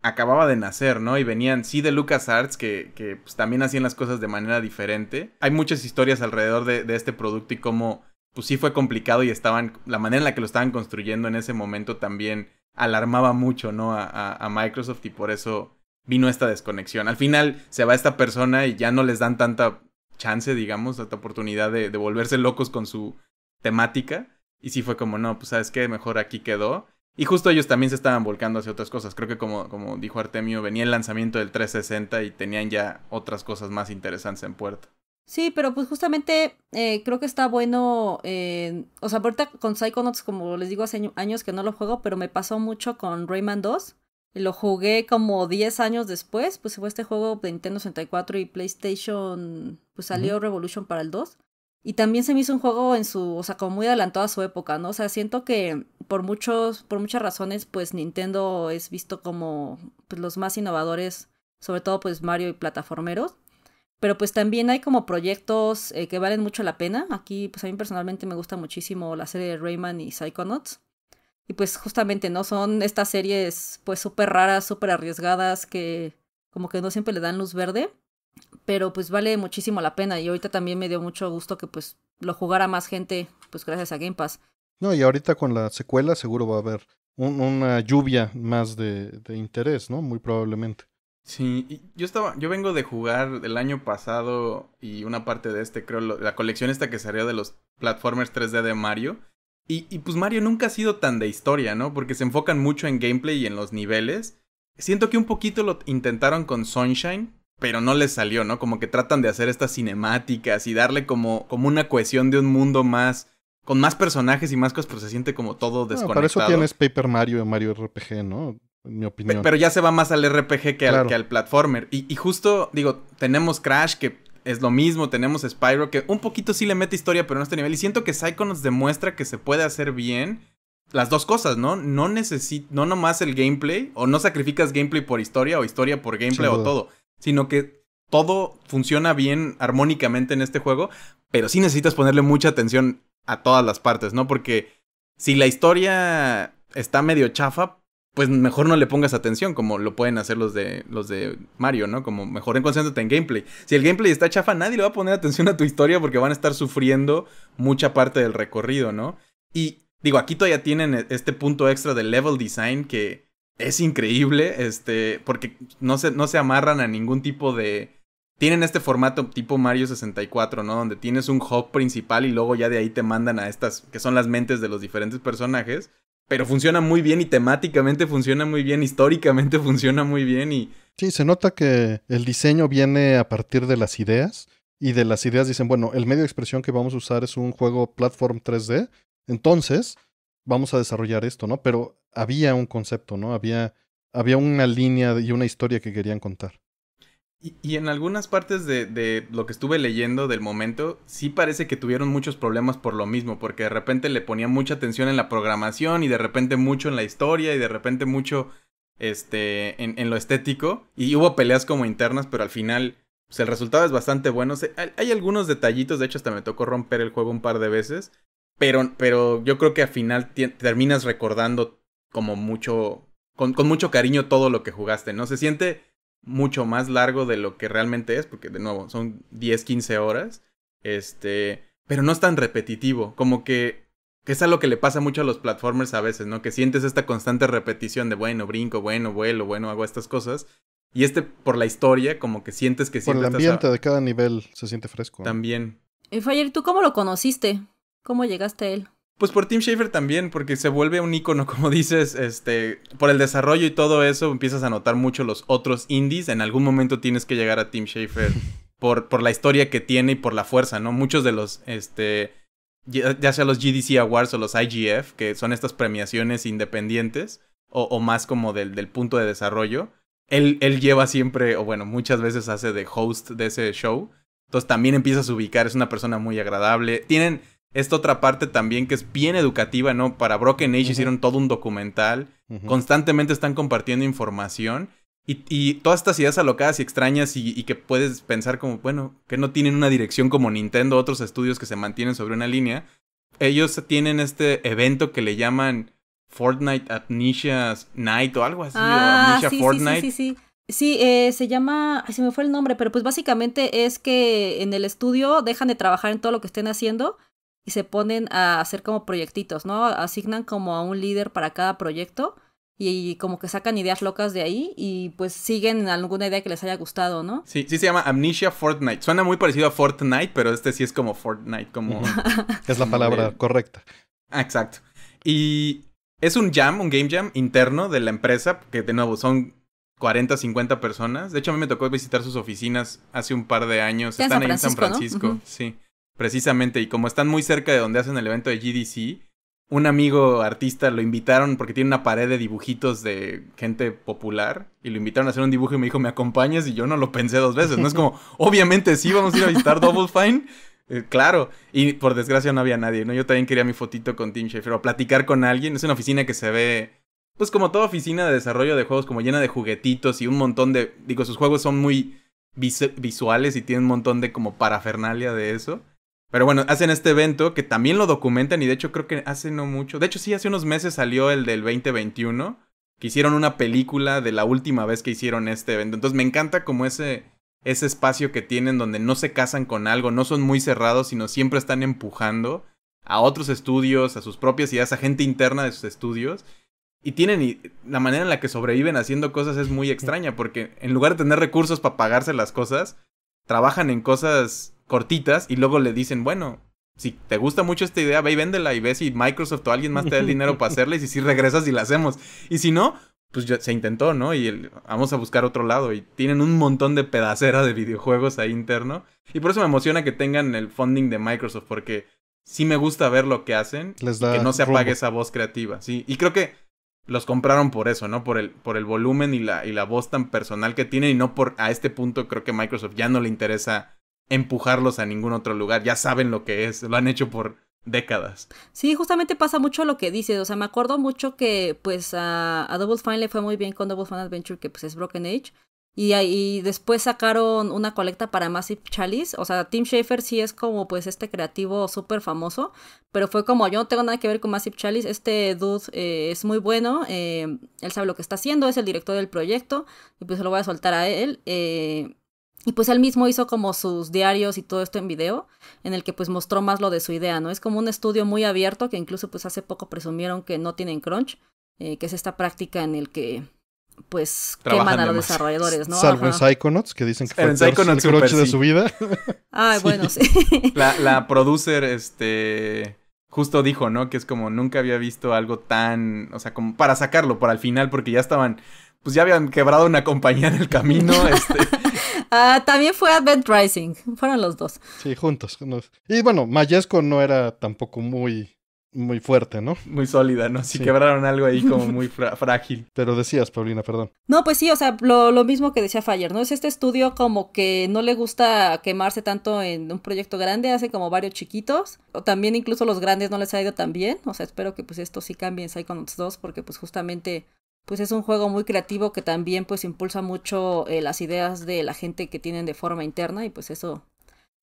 acababa de nacer, ¿no? Y venían, sí, de LucasArts, que, que pues, también hacían las cosas de manera diferente. Hay muchas historias alrededor de, de, este producto y cómo, pues sí fue complicado y estaban, la manera en la que lo estaban construyendo en ese momento también alarmaba mucho, ¿no? A, Microsoft y por eso vino esta desconexión. Al final se va esta persona y ya no les dan tanta chance, digamos, tanta oportunidad de, de volverse locos con su temática. Y sí fue como, no, pues sabes qué, mejor aquí quedó. Y justo ellos también se estaban volcando hacia otras cosas. Creo que como, como dijo Artemio, venía el lanzamiento del 360 y tenían ya otras cosas más interesantes en puerto Sí, pero pues justamente eh, creo que está bueno, eh, o sea, ahorita con Psychonauts, como les digo, hace años que no lo juego, pero me pasó mucho con Rayman 2. Lo jugué como 10 años después, pues fue este juego de Nintendo 64 y PlayStation, pues salió Revolution para el 2. Y también se me hizo un juego en su, o sea, como muy adelantado a su época, ¿no? O sea, siento que por muchos, por muchas razones, pues Nintendo es visto como pues, los más innovadores, sobre todo pues Mario y plataformeros. Pero pues también hay como proyectos eh, que valen mucho la pena. Aquí, pues a mí personalmente me gusta muchísimo la serie de Rayman y Psychonauts. Y pues justamente, ¿no? Son estas series pues súper raras, súper arriesgadas que como que no siempre le dan luz verde pero pues vale muchísimo la pena y ahorita también me dio mucho gusto que pues lo jugara más gente, pues gracias a Game Pass. No, y ahorita con la secuela seguro va a haber una lluvia más de, interés, ¿no? Muy probablemente. Sí, yo estaba, yo vengo de jugar el año pasado y una parte de este, creo, la colección esta que salió de los platformers 3D de Mario. y pues Mario nunca ha sido tan de historia, ¿no? Porque se enfocan mucho en gameplay y en los niveles. Siento que un poquito lo intentaron con Sunshine, pero no les salió, ¿no? Como que tratan de hacer estas cinemáticas y darle como, como una cohesión de un mundo más, con más personajes y más cosas, pero se siente como todo desconectado. Por eso tienes Paper Mario y Mario RPG, ¿no? En mi opinión. pero ya se va más al RPG que, al, que al platformer. Y, justo, digo, tenemos Crash, que es lo mismo, tenemos Spyro, que un poquito sí le mete historia, pero no este nivel. Y siento que Psycho nos demuestra que se puede hacer bien las dos cosas, ¿no? No necesito, no nomás el gameplay, o no sacrificas gameplay por historia, o historia por gameplay, o todo sino que todo funciona bien armónicamente en este juego, pero sí necesitas ponerle mucha atención a todas las partes, ¿no? Porque si la historia está medio chafa, pues mejor no le pongas atención, como lo pueden hacer los de, los de Mario, ¿no? Como mejor concéntrate en gameplay. Si el gameplay está chafa, nadie le va a poner atención a tu historia porque van a estar sufriendo mucha parte del recorrido, ¿no? Y digo, aquí todavía tienen e-, este punto extra del level design que es increíble, este, porque no se, no se amarran a ningún tipo de... Tienen este formato tipo Mario 64, ¿no? Donde tienes un hub principal y luego ya de ahí te mandan a estas, que son las mentes de los diferentes personajes. Pero funciona muy bien y temáticamente funciona muy bien, históricamente funciona muy bien y... Sí, se nota que el diseño viene a partir de las ideas y de las ideas dicen, bueno, el medio de expresión que vamos a usar es un juego platform 3D, entonces vamos a desarrollar esto, ¿no? Pero había un concepto, ¿no? Había, había una línea y una historia que querían contar. Y, en algunas partes de, lo que estuve leyendo del momento, sí parece que tuvieron muchos problemas por lo mismo, porque de repente le ponía mucha atención en la programación y de repente mucho en la historia y de repente mucho este, en, lo estético. Y hubo peleas como internas, pero al final pues, el resultado es bastante bueno. hay, hay, algunos detallitos, de hecho hasta me tocó romper el juego un par de veces, pero, pero yo creo que al final terminas recordando como mucho, con, mucho cariño todo lo que jugaste, ¿no? Se siente mucho más largo de lo que realmente es, porque de nuevo son 10, 15 horas, este, pero no es tan repetitivo, como que, que es algo que le pasa mucho a los platformers a veces, ¿no? Que sientes esta constante repetición de, bueno, brinco, bueno, vuelo, bueno, hago estas cosas, y este, por la historia, como que sientes que siempre. Por el ambiente de cada nivel se siente fresco. También. Y eh, Fayer, ¿tú cómo lo conociste? ¿Cómo llegaste a él? Pues por Tim Schafer también, porque se vuelve un icono, como dices, este, por el desarrollo y todo eso, empiezas a notar mucho los otros indies. En algún momento tienes que llegar a Tim Schafer por, por la historia que tiene y por la fuerza, ¿no? Muchos de los, este, ya, sea los GDC Awards o los IGF, que son estas premiaciones independientes, o, más como del, del, punto de desarrollo, él, él lleva siempre, o bueno, muchas veces hace de host de ese show. Entonces también empiezas a ubicar, es una persona muy agradable. Tienen esta otra parte también que es bien educativa, ¿no? Para Broken Age hicieron todo un documental, constantemente están compartiendo información y, todas estas ideas alocadas y extrañas y, que puedes pensar como, bueno, que no tienen una dirección como Nintendo, otros estudios que se mantienen sobre una línea. Ellos tienen este evento que le llaman Fortnite Amnesia Night o algo así, ah, sí, Fortnite. Sí, sí, sí. Eh, se llama, se me fue el nombre, pero pues básicamente es que en el estudio dejan de trabajar en todo lo que estén haciendo y se ponen a hacer como proyectitos, ¿no? Asignan como a un líder para cada proyecto y, como que sacan ideas locas de ahí y pues siguen alguna idea que les haya gustado, ¿no? Sí, sí se llama Amnesia Fortnite. Suena muy parecido a Fortnite, pero este sí es como Fortnite, como... es la palabra correcta. Ah, exacto. Y es un jam, un game jam interno de la empresa, que de nuevo son 40, 50 personas. De hecho, a mí me tocó visitar sus oficinas hace un par de años. Están ahí en San Francisco, sí precisamente, y como están muy cerca de donde hacen el evento de GDC, un amigo artista lo invitaron porque tiene una pared de dibujitos de gente popular y lo invitaron a hacer un dibujo y me dijo, ¿me acompañas? Y yo no lo pensé dos veces, ¿no? Es como, obviamente sí, vamos a ir a visitar Double Fine. Eh, claro, y por desgracia no había nadie, ¿no? Yo también quería mi fotito con Tim Schafer o platicar con alguien. Es una oficina que se ve, pues como toda oficina de desarrollo de juegos, como llena de juguetitos y un montón de... Digo, sus juegos son muy visuales y tienen un montón de como parafernalia de eso. Pero bueno, hacen este evento que también lo documentan y de hecho creo que hace no mucho. De hecho, sí, hace unos meses salió el del 2021, que hicieron una película de la última vez que hicieron este evento. Entonces me encanta como ese, ese espacio que tienen donde no se casan con algo, no son muy cerrados, sino siempre están empujando a otros estudios, a sus propias ideas, a gente interna de sus estudios. Y tienen la manera en la que sobreviven haciendo cosas es muy extraña, porque en lugar de tener recursos para pagarse las cosas, trabajan en cosas cortitas y luego le dicen, bueno, si te gusta mucho esta idea, ve y véndela y ve si Microsoft o alguien más te da el dinero para hacerla y si regresas y la hacemos. Y si no, pues ya se intentó, ¿no? Y vamos a buscar otro lado. Y tienen un montón de pedacera de videojuegos ahí interno. Y por eso me emociona que tengan el funding de Microsoft, porque sí me gusta ver lo que hacen. que no se apague esa voz creativa, sí. Y creo que los compraron por eso, ¿no? Por el, por el volumen y la, y la voz tan personal que tienen. Y no por, a este punto, creo que Microsoft ya no le interesa empujarlos a ningún otro lugar. Ya saben lo que es, lo han hecho por décadas. Sí, justamente pasa mucho lo que dices, o sea, me acuerdo mucho que pues a, Double Fine le fue muy bien con Double Fine Adventure, que pues es Broken Age, y, ahí después sacaron una colecta para Massive Chalice, o sea, Tim Schafer sí es como pues este creativo súper famoso, pero fue como, yo no tengo nada que ver con Massive Chalice, este dude eh, es muy bueno, eh, él sabe lo que está haciendo, es el director del proyecto, y pues lo voy a soltar a él, eh, y pues él mismo hizo como sus diarios y todo esto en video, en el que pues mostró más lo de su idea, ¿no? Es como un estudio muy abierto que incluso pues hace poco presumieron que no tienen crunch, eh, que es esta práctica en el que pues queman a los desarrolladores, ¿no? Salvo en Psychonauts, que dicen que fue el, crunch de su vida. Ah, bueno, sí. La, la producer, este justo dijo, ¿no? Que es como nunca había visto algo tan, o sea, como para sacarlo para el final, porque ya estaban, pues ya habían quebrado una compañía en el camino, este, Ah, también fue Advent Rising. Fueron los dos. Sí, juntos. Y bueno, Mayesco no era tampoco muy, muy fuerte, ¿no? Muy sólida, ¿no? Si sí. quebraron algo ahí como muy frágil. Pero decías, Paulina, perdón. No, pues sí, o sea, lo, lo, mismo que decía Fayer, ¿no? Es este estudio como que no le gusta quemarse tanto en un proyecto grande, hace como varios chiquitos, o también incluso los grandes no les ha ido tan bien, o sea, espero que pues esto sí cambie en los dos porque pues justamente pues es un juego muy creativo que también pues impulsa mucho eh, las ideas de la gente que tienen de forma interna y pues eso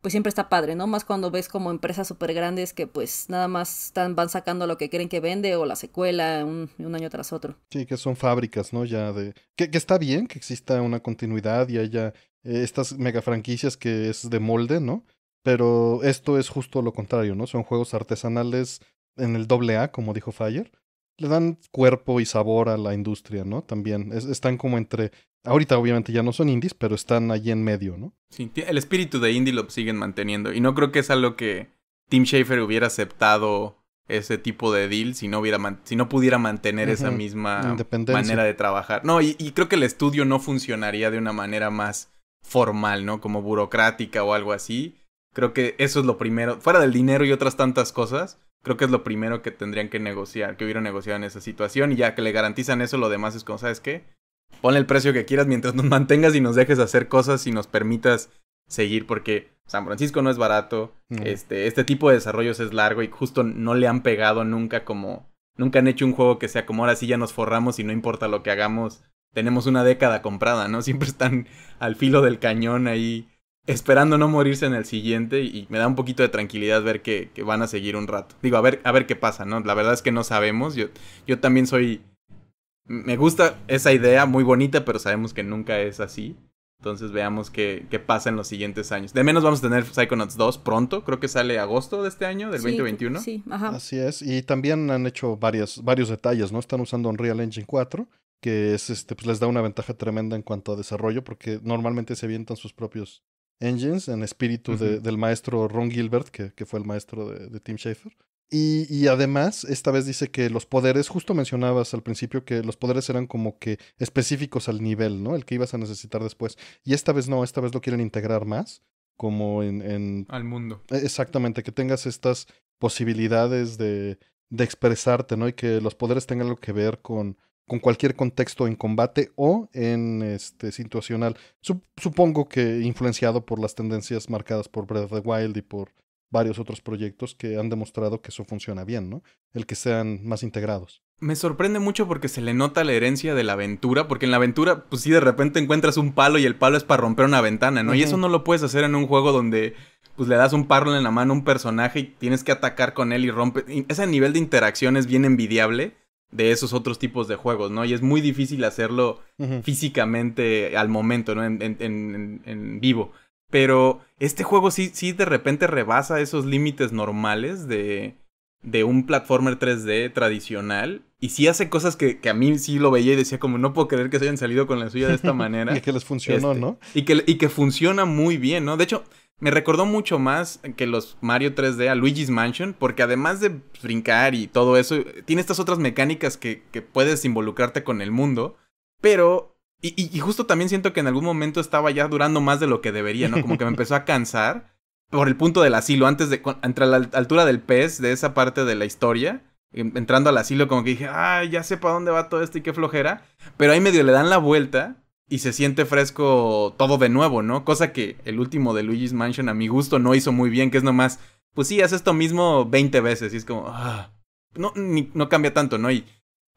pues siempre está padre, ¿no? Más cuando ves como empresas súper grandes que pues nada más van sacando lo que creen que vende o la secuela un, año tras otro. Sí, que son fábricas, ¿no? Ya de... Que, está bien que exista una continuidad y haya eh, estas mega franquicias que es de molde, ¿no? Pero esto es justo lo contrario, ¿no? Son juegos artesanales en el doble A, como dijo Fire, le dan cuerpo y sabor a la industria, ¿no? También están como entre... Ahorita obviamente ya no son indies, pero están allí en medio, ¿no? Sí, el espíritu de indie lo siguen manteniendo. Y no creo que es algo que Tim Schafer hubiera aceptado ese tipo de deal si no, hubiera si no pudiera mantener esa misma manera de trabajar. No, y, creo que el estudio no funcionaría de una manera más formal, ¿no? Como burocrática o algo así. Creo que eso es lo primero. Fuera del dinero y otras tantas cosas, Creo que es lo primero que tendrían que negociar, que hubiera negociado en esa situación y ya que le garantizan eso, lo demás es como, ¿sabes qué? Pon el precio que quieras mientras nos mantengas y nos dejes hacer cosas y nos permitas seguir porque San Francisco no es barato, este este tipo de desarrollos es largo y justo no le han pegado nunca como nunca han hecho un juego que sea como ahora sí ya nos forramos y no importa lo que hagamos, tenemos una década comprada, ¿no? Siempre están al filo del cañón ahí esperando no morirse en el siguiente y me da un poquito de tranquilidad ver que, van a seguir un rato. Digo, a ver, a ver qué pasa, ¿no? La verdad es que no sabemos. Yo, yo también soy... Me gusta esa idea, muy bonita, pero sabemos que nunca es así. Entonces veamos qué, pasa en los siguientes años. De menos vamos a tener Psychonauts 2 pronto, creo que sale agosto de este año, del sí, 2021. Sí, ajá. Así es, y también han hecho varios detalles, ¿no? Están usando Unreal Engine 4 que es este, pues les da una ventaja tremenda en cuanto a desarrollo, porque normalmente se avientan sus propios Engines, en espíritu del maestro Ron Gilbert, que, que fue el maestro de, de Tim Schafer. Y, además, esta vez dice que los poderes, justo mencionabas al principio que los poderes eran como que específicos al nivel, ¿no? El que ibas a necesitar después. Y esta vez no, esta vez lo quieren integrar más, como en... en... Al mundo. E, exactamente, que tengas estas posibilidades de, de expresarte, ¿no? Y que los poderes tengan algo que ver con, con cualquier contexto en combate o en este situacional. Supongo que influenciado por las tendencias marcadas por Breath of the Wild y por varios otros proyectos que han demostrado que eso funciona bien, ¿no? El que sean más integrados. Me sorprende mucho porque se le nota la herencia de la aventura, porque en la aventura, pues sí, de repente encuentras un palo y el palo es para romper una ventana, ¿no? Y eso no lo puedes hacer en un juego donde pues le das un palo en la mano a un personaje y tienes que atacar con él y rompe. ese nivel de interacción es bien envidiable de esos otros tipos de juegos, ¿no? Y es muy difícil hacerlo físicamente al momento, ¿no? En, vivo. Pero este juego sí, sí de repente rebasa esos límites normales de, de un platformer 3D tradicional. Y sí hace cosas que, a mí sí lo veía y decía como, no puedo creer que se hayan salido con la suya de esta manera. y que les funcionó, este, ¿no? Y que, y que funciona muy bien, ¿no? De hecho, me recordó mucho más que los Mario 3D a Luigi's Mansion, porque además de brincar y todo eso, tiene estas otras mecánicas que, puedes involucrarte con el mundo, pero... Y, justo también siento que en algún momento estaba ya durando más de lo que debería, ¿no? Como que me empezó a cansar por el punto del asilo, antes de... Entre la altura del pez, de esa parte de la historia, entrando al asilo, como que dije, ah, ya sé para dónde va todo esto y qué flojera, pero ahí medio le dan la vuelta y se siente fresco todo de nuevo, ¿no? Cosa que el último de Luigi's Mansion a mi gusto no hizo muy bien, que es nomás, pues sí, hace esto mismo 20 veces y es como, ah, no, no cambia tanto, ¿no? Y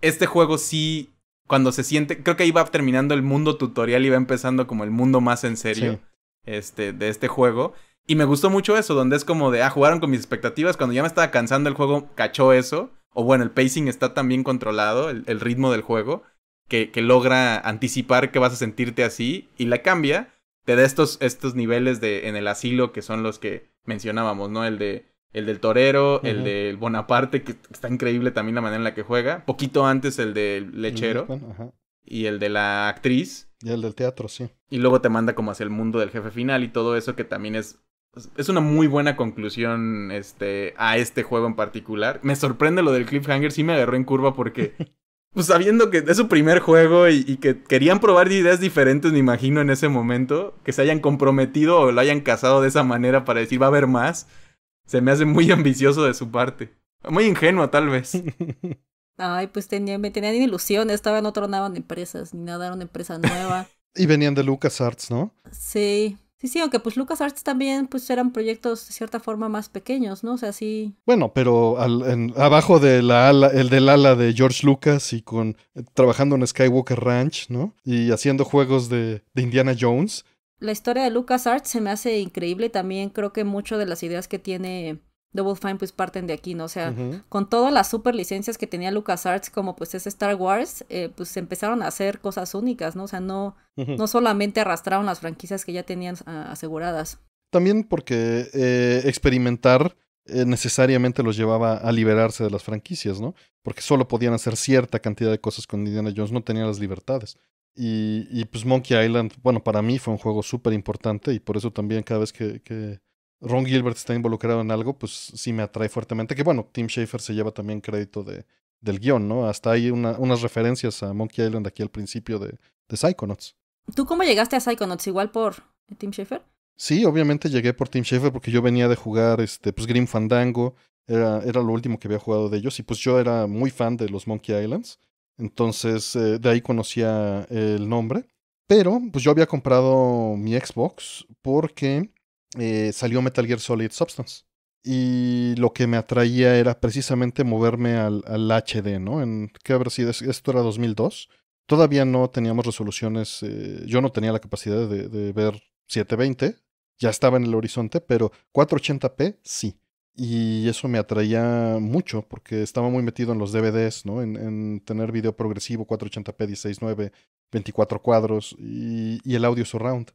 este juego sí, cuando se siente, creo que ahí va terminando el mundo tutorial y va empezando como el mundo más en serio este, de este juego. Y me gustó mucho eso, donde es como de, ah, jugaron con mis expectativas, cuando ya me estaba cansando el juego cachó eso, o bueno, el pacing está también controlado, el ritmo del juego que, logra anticipar que vas a sentirte así y la cambia, te da estos, estos niveles de, en el asilo que son los que mencionábamos, ¿no? El de el del torero, el del Bonaparte, que está increíble también la manera en la que juega. Poquito antes el del lechero. Y el de la actriz. Y el del teatro, sí. Y luego te manda como hacia el mundo del jefe final y todo eso que también es... Es una muy buena conclusión este, a este juego en particular. Me sorprende lo del cliffhanger, sí me agarró en curva porque pues sabiendo que es su primer juego y, que querían probar ideas diferentes, me imagino, en ese momento, que se hayan comprometido o lo hayan casado de esa manera para decir va a haber más, se me hace muy ambicioso de su parte. Muy ingenuo, tal vez. Ay, pues tenía, me tenían ilusiones, todavía no tronaban empresas, ni nada, era una empresa nueva. y venían de LucasArts, ¿no? Sí. Sí, sí, aunque pues LucasArts también pues eran proyectos de cierta forma más pequeños, ¿no? O sea, sí. Bueno, pero abajo de la el del ala de George Lucas y con eh, trabajando en Skywalker Ranch, ¿no? Y haciendo juegos de, de Indiana Jones. La historia de LucasArts se me hace increíble también creo que mucho de las ideas que tiene Double Fine pues parten de aquí, ¿no? O sea, con todas las super licencias que tenía LucasArts, como pues es Star Wars, eh, pues empezaron a hacer cosas únicas, ¿no? O sea, no, no solamente arrastraron las franquicias que ya tenían ah, aseguradas. También porque eh, experimentar eh, necesariamente los llevaba a liberarse de las franquicias, ¿no? Porque solo podían hacer cierta cantidad de cosas con Indiana Jones, no tenían las libertades. Y, pues Monkey Island, bueno, para mí fue un juego súper importante y por eso también cada vez que Ron Gilbert está involucrado en algo, pues sí me atrae fuertemente. Que bueno, Tim Schafer se lleva también crédito de, del guión, ¿no? Hasta hay unas referencias a Monkey Island aquí al principio de, de Psychonauts. ¿Tú cómo llegaste a Psychonauts? ¿Igual por Tim Schafer? Sí, obviamente llegué por Tim Schafer porque yo venía de jugar este, pues, Grim Fandango. Era, era lo último que había jugado de ellos. Y pues yo era muy fan de los Monkey Islands. Entonces, eh, de ahí conocía el nombre. Pero, pues yo había comprado mi Xbox porque eh, salió Metal Gear Solid Substance. Y lo que me atraía era precisamente moverme al, HD, ¿no? En, ¿Qué habrá si Esto era 2002. Todavía no teníamos resoluciones, eh, yo no tenía la capacidad de, ver 720, ya estaba en el horizonte, pero 480p sí. Y eso me atraía mucho porque estaba muy metido en los DVDs, ¿no? En, tener video progresivo 480p, 16.9, 24 cuadros y el audio surround.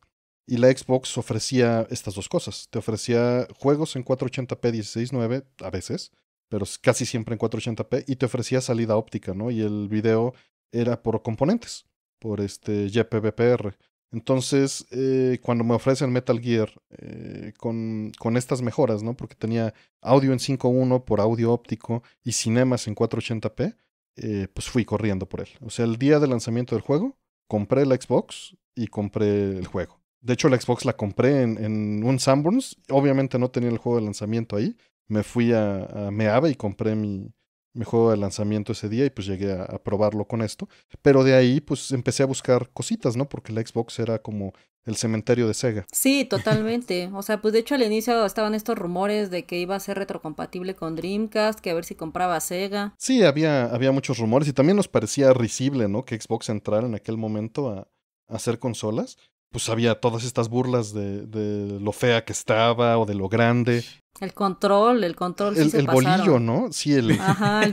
Y la Xbox ofrecía estas dos cosas. Te ofrecía juegos en 480p 16.9 a veces, pero casi siempre en 480p, y te ofrecía salida óptica, ¿no? Y el video era por componentes, por este YPBPR. Entonces, eh, cuando me ofrecen Metal Gear eh, con, estas mejoras, ¿no? Porque tenía audio en 5.1 por audio óptico y cinemas en 480p, eh, pues fui corriendo por él. O sea, el día de lanzamiento del juego, compré la Xbox y compré el juego. De hecho, la Xbox la compré en, un Sanborns. Obviamente no tenía el juego de lanzamiento ahí. Me fui a, Meave y compré mi, juego de lanzamiento ese día y pues llegué a, probarlo con esto. Pero de ahí pues empecé a buscar cositas, ¿no? Porque la Xbox era como el cementerio de Sega. Sí, totalmente. O sea, pues de hecho al inicio estaban estos rumores de que iba a ser retrocompatible con Dreamcast, que a ver si compraba Sega. Sí, había, había muchos rumores y también nos parecía risible, ¿no? Que Xbox entrara en aquel momento a hacer consolas pues había todas estas burlas de, de, lo fea que estaba o de lo grande. El control, el control. el, bolillo, ¿no? Sí, el,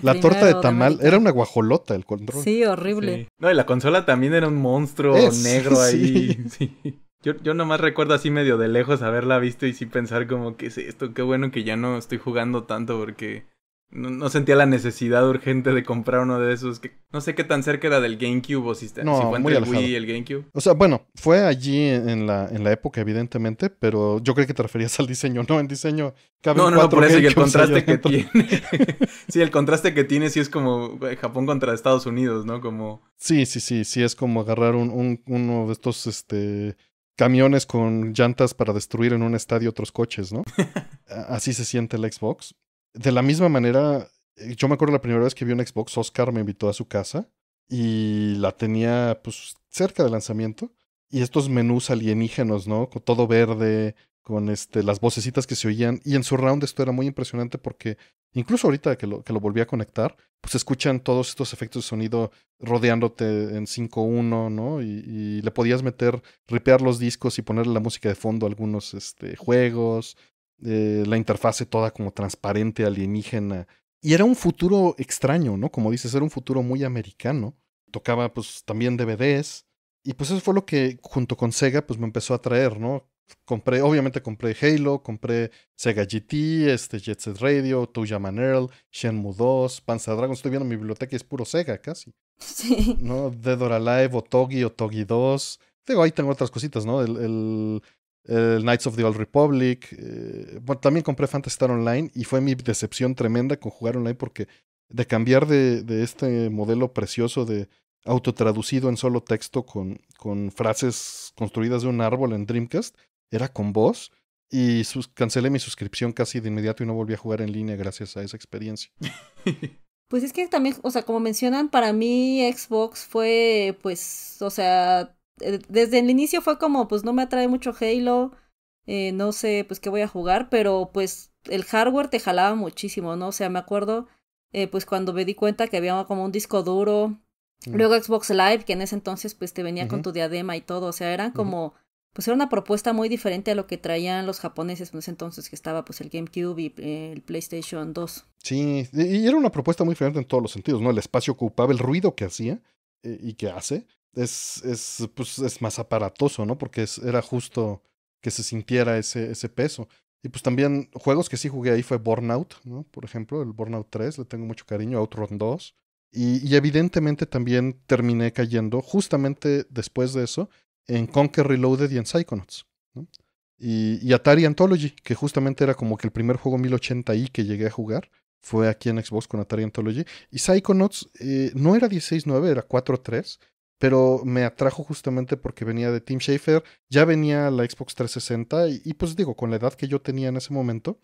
la torta de tamal. era una guajolota el control. Sí, horrible. No, y la consola también era un monstruo eh, negro ahí. Yo, yo nomás recuerdo así medio de lejos haberla visto y sí pensar como, que es esto? Qué bueno que ya no estoy jugando tanto porque no, sentía la necesidad urgente de comprar uno de esos. Que, no sé qué tan cerca era del GameCube o si, fue entre el Wii el GameCube. O sea, bueno, fue allí en la, en la época, evidentemente, pero yo creo que te referías al diseño, ¿no? En diseño cabe No, no, no, por eso el contraste que tiene. sí, el contraste que tiene sí es como eh, Japón contra Estados Unidos, ¿no? Como. Sí, sí, sí. Sí, es como agarrar uno de estos este, camiones con llantas para destruir en un estadio otros coches, ¿no? Así se siente el Xbox de la misma manera, eh, yo me acuerdo la primera vez que vi un Xbox, Oscar me invitó a su casa y la tenía pues cerca del lanzamiento. Y estos menús alienígenos, ¿no? Con todo verde, con este, las vocecitas que se oían. Y en su round esto era muy impresionante porque incluso ahorita que lo, que lo volví a conectar, pues escuchan todos estos efectos de sonido rodeándote en 5.1, ¿no? Y, le podías meter, ripear los discos y ponerle la música de fondo a algunos este, juegos. Eh, la interfase toda como transparente, alienígena. Y era un futuro extraño, ¿no? Como dices, era un futuro muy americano. Tocaba pues también DVDs. Y pues eso fue lo que junto con Sega pues me empezó a traer, ¿no? Compré, obviamente compré Halo, compré Sega GT, este Jet Set Radio, Tuya Earl, Shenmue 2, Panzer Dragon. Estoy viendo mi biblioteca y es puro Sega casi. Sí. ¿No? Dead or Alive, Otogi, Otogi 2. Digo, ahí tengo otras cositas, ¿no? el el Knights of the Old Republic. Eh, también compré Phantasy Star Online y fue mi decepción tremenda con jugar online porque de cambiar de, este modelo precioso de autotraducido en solo texto con, con frases construidas de un árbol en Dreamcast, era con voz y cancelé mi suscripción casi de inmediato y no volví a jugar en línea gracias a esa experiencia. Pues es que también, o sea, como mencionan, para mí Xbox fue, pues, o sea, eh, desde el inicio fue como, pues no me atrae mucho Halo, eh, no sé, pues qué voy a jugar, pero pues el hardware te jalaba muchísimo, ¿no? O sea, me acuerdo, eh, pues cuando me di cuenta que había como un disco duro, luego Xbox Live, que en ese entonces pues te venía con tu diadema y todo, o sea, eran como, pues era una propuesta muy diferente a lo que traían los japoneses en ese entonces, que estaba pues el GameCube y el PlayStation 2. Sí, y era una propuesta muy diferente en todos los sentidos, ¿no? El espacio ocupaba, el ruido que hacía y que hace, pues, es, más aparatoso, ¿no? Porque era justo que se sintiera ese, ese peso. Y pues también juegos que sí jugué ahí fue Burnout, ¿no? Por ejemplo, el Burnout 3, le tengo mucho cariño, Outrun 2. Y, y evidentemente también terminé cayendo justamente después de eso en Conquer Reloaded y en Psychonauts. ¿no? Y, Atari Anthology, que justamente era como que el primer juego 1080i que llegué a jugar, fue aquí en Xbox con Atari Anthology. Y Psychonauts eh, no era 16.9, era 4.3, pero me atrajo justamente porque venía de Tim Schafer, ya venía la Xbox 360 y, y, pues digo, con la edad que yo tenía en ese momento,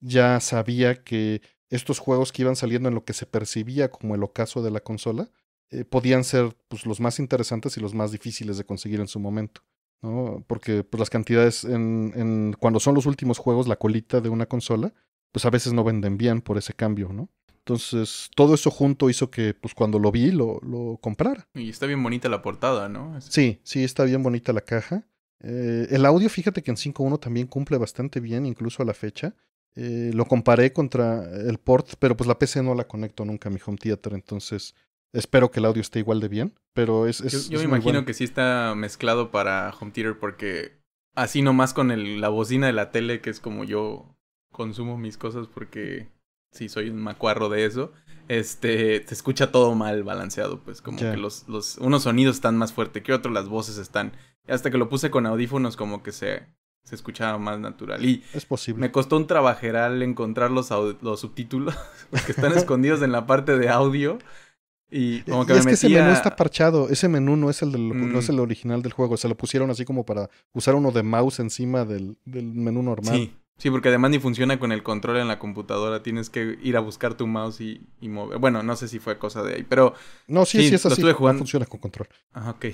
ya sabía que estos juegos que iban saliendo en lo que se percibía como el ocaso de la consola, eh, podían ser pues, los más interesantes y los más difíciles de conseguir en su momento. ¿no? Porque pues, las cantidades, en, en, cuando son los últimos juegos, la colita de una consola, pues a veces no venden bien por ese cambio, ¿no? Entonces, todo eso junto hizo que, pues cuando lo vi, lo, lo comprara. Y está bien bonita la portada, ¿no? Sí, sí, está bien bonita la caja. Eh, el audio, fíjate que en 5.1 también cumple bastante bien, incluso a la fecha. Eh, lo comparé contra el port, pero pues la PC no la conecto nunca a mi home theater, entonces espero que el audio esté igual de bien, pero es... es yo, yo me imagino que sí está mezclado para home theater porque así nomás con la bocina de la tele, que es como yo consumo mis cosas porque sí soy un macuarro de eso, este, se escucha todo mal balanceado, pues como que los, los, unos sonidos están más fuerte que otros, las voces están, hasta que lo puse con audífonos como que se, se escuchaba más natural. Y es posible. Me costó un trabajeral encontrar los, los subtítulos, que están escondidos en la parte de audio. Y como que y es que ese menú está parchado. Ese menú no es el no es mm. el original del juego. Se lo pusieron así como para usar uno de mouse encima del, del menú normal. Sí. Sí, porque además ni funciona con el control en la computadora. Tienes que ir a buscar tu mouse y, y mover. Bueno, no sé si fue cosa de ahí, pero. No, sí, sí, sí es así. estuve jugando... No funciona con control. Ah, ok.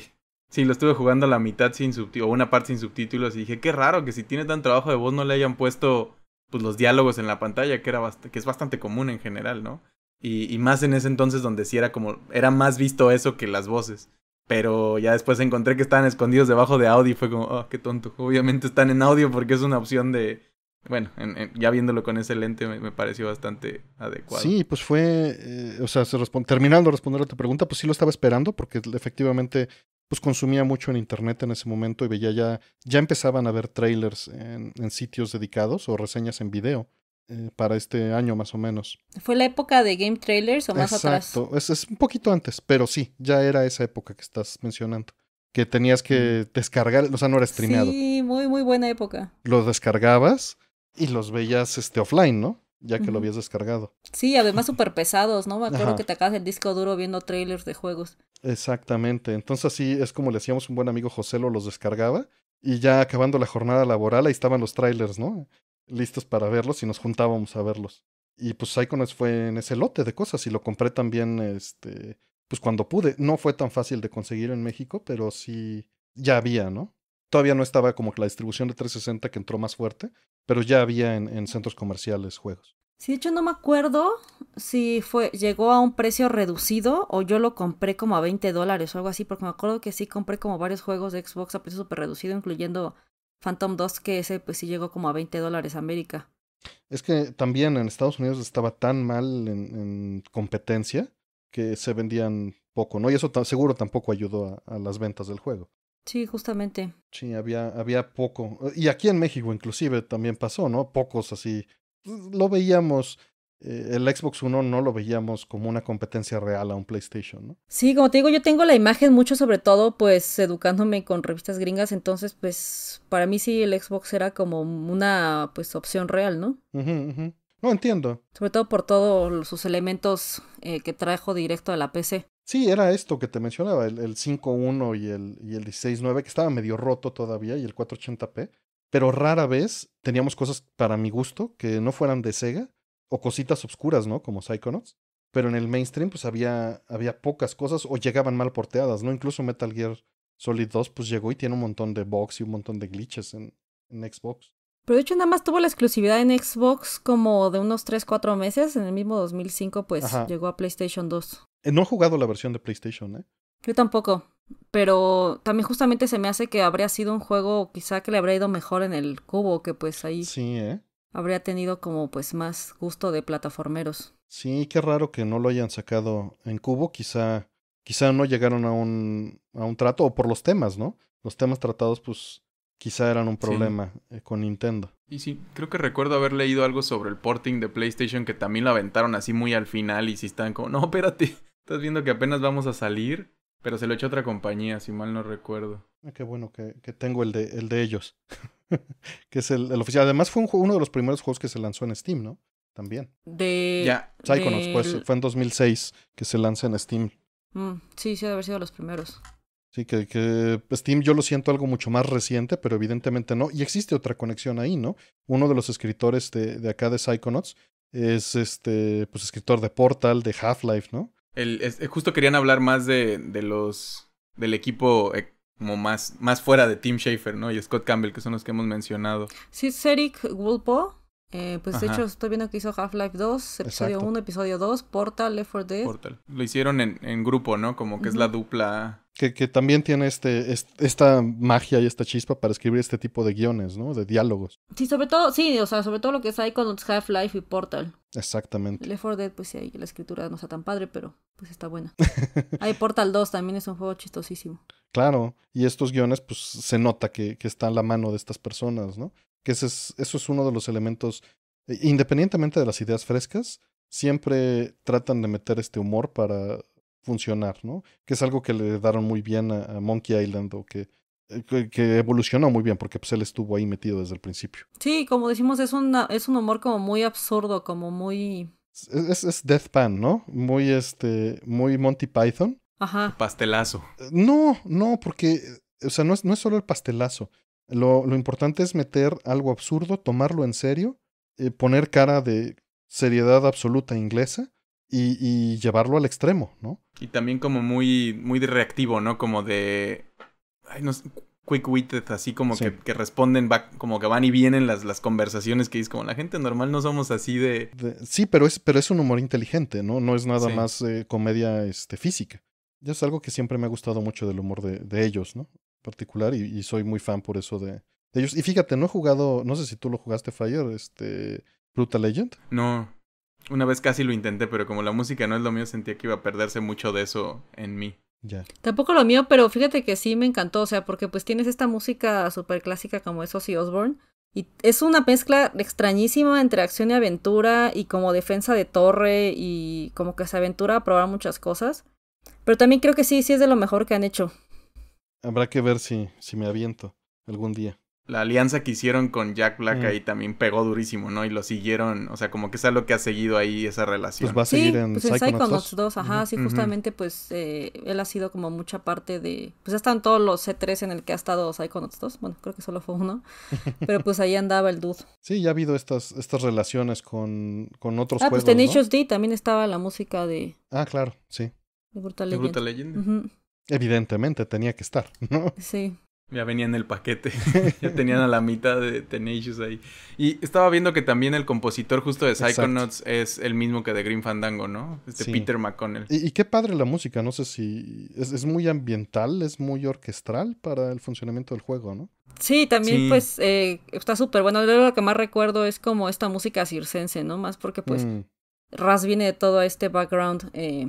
Sí, lo estuve jugando a la mitad sin subtítulos, o una parte sin subtítulos, y dije, qué raro que si tiene tan trabajo de voz no le hayan puesto pues, los diálogos en la pantalla, que, era que es bastante común en general, ¿no? Y, más en ese entonces donde sí era como. Era más visto eso que las voces. Pero ya después encontré que estaban escondidos debajo de audio y fue como, oh, qué tonto. Obviamente están en audio porque es una opción de bueno, ya viéndolo con ese lente me, pareció bastante adecuado. Sí, pues fue, eh, o sea, terminando de responder a tu pregunta, pues sí lo estaba esperando porque efectivamente pues consumía mucho en internet en ese momento y veía ya, ya empezaban a ver trailers en, sitios dedicados o reseñas en video eh, para este año más o menos. ¿Fue la época de game trailers o más atrás? Exacto, es, un poquito antes, pero sí, ya era esa época que estás mencionando que tenías que mm. descargar, o sea, no era streameado. Sí, muy, muy buena época. Lo descargabas y los veías este offline, ¿no? Ya que lo habías descargado. Sí, además súper pesados, ¿no? Me acuerdo que te acabas el disco duro viendo trailers de juegos. Exactamente. Entonces sí, es como le hacíamos un buen amigo José, lo los descargaba y ya acabando la jornada laboral ahí estaban los trailers, ¿no? Listos para verlos y nos juntábamos a verlos. Y pues Psychonauts fue en ese lote de cosas y lo compré también, este, pues cuando pude. No fue tan fácil de conseguir en México, pero sí ya había, ¿no? todavía no estaba como la distribución de 360 que entró más fuerte, pero ya había en, centros comerciales juegos. Sí, de hecho no me acuerdo si fue, llegó a un precio reducido o yo lo compré como a 20 dólares o algo así, porque me acuerdo que sí compré como varios juegos de Xbox a precio súper reducido, incluyendo Phantom 2, que ese pues sí llegó como a 20 dólares a América. Es que también en Estados Unidos estaba tan mal en, competencia que se vendían poco, ¿no? Y eso seguro tampoco ayudó a las ventas del juego. Sí, justamente. Sí, había, había poco. Eh, y aquí en México inclusive también pasó, ¿no? Pocos así. Mm, lo veíamos, eh, el Xbox One no lo veíamos como una competencia real a un PlayStation, ¿no? Sí, como te digo, yo tengo la imagen mucho, sobre todo, pues, educándome con revistas gringas, entonces, pues, para mí sí el Xbox era como una, pues, opción real, ¿no? No entiendo. Sobre todo por todos sus elementos eh, que trajo directo a la PC. Sí, era esto que te mencionaba, el, el 5.1 y el, y el 16.9, que estaba medio roto todavía, y el 480p, pero rara vez teníamos cosas para mi gusto que no fueran de Sega, o cositas obscuras, ¿no? Como Psychonauts, pero en el mainstream pues había, había pocas cosas o llegaban mal porteadas, ¿no? Incluso Metal Gear Solid 2 pues llegó y tiene un montón de bugs y un montón de glitches en, en Xbox. Pero de hecho nada más tuvo la exclusividad en Xbox como de unos 3-4 meses. En el mismo 2005 pues llegó a PlayStation 2. Eh, no he jugado la versión de PlayStation, ¿eh? Yo tampoco. Pero también justamente se me hace que habría sido un juego quizá que le habría ido mejor en el cubo, que pues ahí sí, ¿eh? habría tenido como pues más gusto de plataformeros. Sí, qué raro que no lo hayan sacado en cubo, quizá, quizá no llegaron a un, a un trato, o por los temas, ¿no? Los temas tratados pues quizá eran un problema eh, con Nintendo. Y sí, creo que recuerdo haber leído algo sobre el porting de PlayStation que también lo aventaron así muy al final y si están como, no, espérate, estás viendo que apenas vamos a salir, pero se lo echó otra compañía, si mal no recuerdo. Ah, qué bueno que, tengo el de, el de ellos, que es el, oficial. Además fue uno de los primeros juegos que se lanzó en Steam, ¿no? También. De... Ya. Psychonauts, pues, fue en 2006 que se lanza en Steam. Mm, sí, sí, debe haber sido los primeros. Sí, que, que, Steam yo lo siento algo mucho más reciente, pero evidentemente no. Y existe otra conexión ahí, ¿no? Uno de los escritores de, acá de Psychonauts es este, pues escritor de Portal, de Half-Life, ¿no? El, eh, justo querían hablar más de, los. del equipo eh, como más, más fuera de Tim Schafer, ¿no? Y Scott Campbell, que son los que hemos mencionado. Sí, Cedric Woolpo eh, pues de hecho estoy viendo que hizo Half-Life 2, episodio 1, episodio 2, Portal, Left 4 Dead. Portal. Lo hicieron en, en grupo, ¿no? Como que es la dupla... Que, que también tiene este, esta magia y esta chispa para escribir este tipo de guiones, ¿no? De diálogos. Sí, sobre todo, sí, o sea, sobre todo lo que es ahí con Half-Life y Portal. Exactamente. Left 4 Dead, pues sí, ahí la escritura no está tan padre, pero pues está buena. Hay Portal 2 también es un juego chistosísimo. Claro, y estos guiones, pues se nota que, que está en la mano de estas personas, ¿no? Que eso es uno de los elementos, eh, independientemente de las ideas frescas, siempre tratan de meter este humor para funcionar, ¿no? Que es algo que le daron muy bien a, Monkey Island o eh, que, que, evolucionó muy bien porque pues, él estuvo ahí metido desde el principio. Sí, como decimos, es, es un humor como muy absurdo, como muy... Es, es Pan, ¿no? Muy, este, muy Monty Python. Ajá. pastelazo. Eh, no, no, porque, o sea, no no es solo el pastelazo, lo, importante es meter algo absurdo, tomarlo en serio, eh, poner cara de seriedad absoluta inglesa y, llevarlo al extremo, ¿no? Y también como muy, muy reactivo, ¿no? Como de... Ay, no quick witted, así como que, responden, como que van y vienen las, las conversaciones que es como la gente normal no somos así de... sí, pero es, pero es un humor inteligente, ¿no? No es nada más eh, comedia este, física. Ya es algo que siempre me ha gustado mucho del humor de, de ellos, ¿no? particular y, soy muy fan por eso de, ellos. Y fíjate, no he jugado, no sé si tú lo jugaste Fire, este, Brutal Legend. No, una vez casi lo intenté, pero como la música no es lo mío, sentía que iba a perderse mucho de eso en mí. Ya. Tampoco lo mío, pero fíjate que sí me encantó, o sea, porque pues tienes esta música súper clásica como esos Ozzy Osbourne, y es una mezcla extrañísima entre acción y aventura y como defensa de torre y como que se aventura a probar muchas cosas. Pero también creo que sí, sí es de lo mejor que han hecho. Habrá que ver si, si me aviento algún día. La alianza que hicieron con Jack Black mm. ahí también pegó durísimo, ¿no? Y lo siguieron, o sea, como que es algo que ha seguido ahí esa relación. Pues va a seguir sí, en, pues Psychonauts en 2. ajá, sí, justamente pues eh, él ha sido como mucha parte de... Pues están todos los C3 en el que ha estado Psychonauts 2, bueno, creo que solo fue uno, pero pues ahí andaba el dude. Sí, ya ha habido estas, estas relaciones con, con otros ah, pues Tenacious D también estaba la música de... Ah, claro, sí. De Brutal Legend. Brutal Legend. Evidentemente tenía que estar, ¿no? Sí. Ya venía en el paquete. ya tenían a la mitad de Tenacious ahí. Y estaba viendo que también el compositor justo de Psychonauts es el mismo que de Green Fandango, ¿no? Este Peter McConnell. Y, qué padre la música, no sé si. Es, es, muy ambiental, es muy orquestral para el funcionamiento del juego, ¿no? Sí, también pues eh, está súper bueno. Lo que más recuerdo es como esta música circense, ¿no? Más porque pues Ras mm. Raz viene de todo este background eh,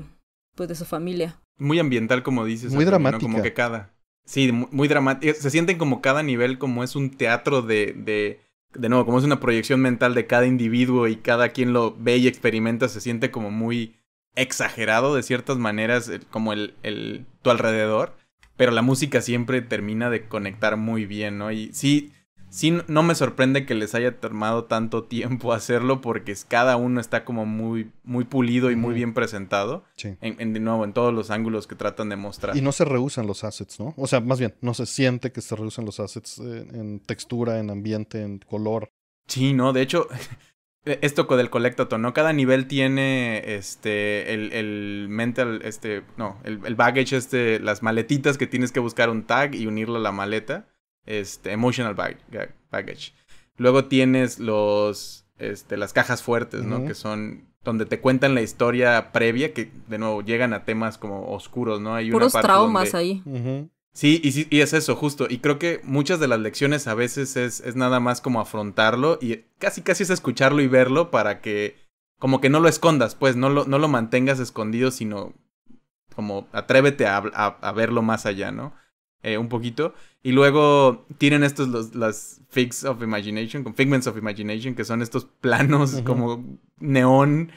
pues de su familia. Muy ambiental, como dices. Muy dramático. Como que cada. Sí, muy, dramático. Eh, se sienten como cada nivel, como es un teatro de, de. De nuevo, como es una proyección mental de cada individuo y cada quien lo ve y experimenta, se siente como muy exagerado de ciertas maneras, eh, como el, el tu alrededor. Pero la música siempre termina de conectar muy bien, ¿no? Y sí, sí no me sorprende que les haya tomado tanto tiempo hacerlo porque cada uno está como muy, muy pulido y muy bien presentado. En, de nuevo, en todos los ángulos que tratan de mostrar. Y no se rehusan los assets, ¿no? O sea, más bien, no se siente que se reusan los assets en, textura, en ambiente, en color. Sí, no, de hecho, e-, esto del colectato, ¿no? Cada nivel tiene este el, mental, este, no, el, el baggage, este, las maletitas que tienes que buscar un tag y unirlo a la maleta este, emotional baggage. Luego tienes los, este, las cajas fuertes, ¿no? Que son donde te cuentan la historia previa, que de nuevo llegan a temas como oscuros, ¿no? Hay Puros una parte traumas ahí. sí Sí, y, es eso, justo. Y creo que muchas de las lecciones a veces es, nada más como afrontarlo y casi casi es escucharlo y verlo para que como que no lo escondas, pues, no lo, no lo mantengas escondido, sino como atrévete a verlo más allá, ¿no? Eh, un poquito. Y luego tienen estos, los, las figs of imagination, con figments of imagination, que son estos planos como neón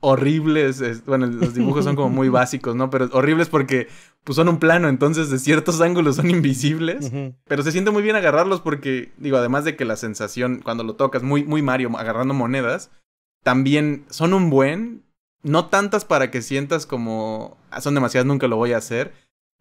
horribles. bueno, los dibujos son como muy básicos, ¿no? Pero horribles porque pues, son un plano, entonces de ciertos ángulos son invisibles. Pero se siente muy bien agarrarlos porque, digo, además de que la sensación cuando lo tocas, muy, muy Mario agarrando monedas, también son un buen. No tantas para que sientas como ah, son demasiadas, nunca lo voy a hacer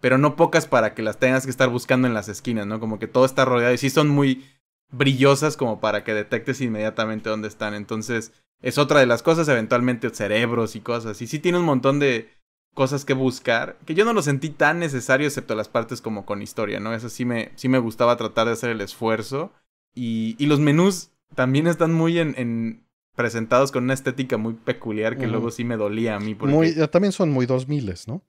pero no pocas para que las tengas que estar buscando en las esquinas, ¿no? Como que todo está rodeado y sí son muy brillosas como para que detectes inmediatamente dónde están. Entonces, es otra de las cosas, eventualmente cerebros y cosas. Y sí tiene un montón de cosas que buscar, que yo no lo sentí tan necesario excepto las partes como con historia, ¿no? Eso sí me, sí me gustaba tratar de hacer el esfuerzo. Y, y los menús también están muy en, en presentados con una estética muy peculiar que luego sí me dolía a mí. Muy, eh, también son muy dos miles ¿no?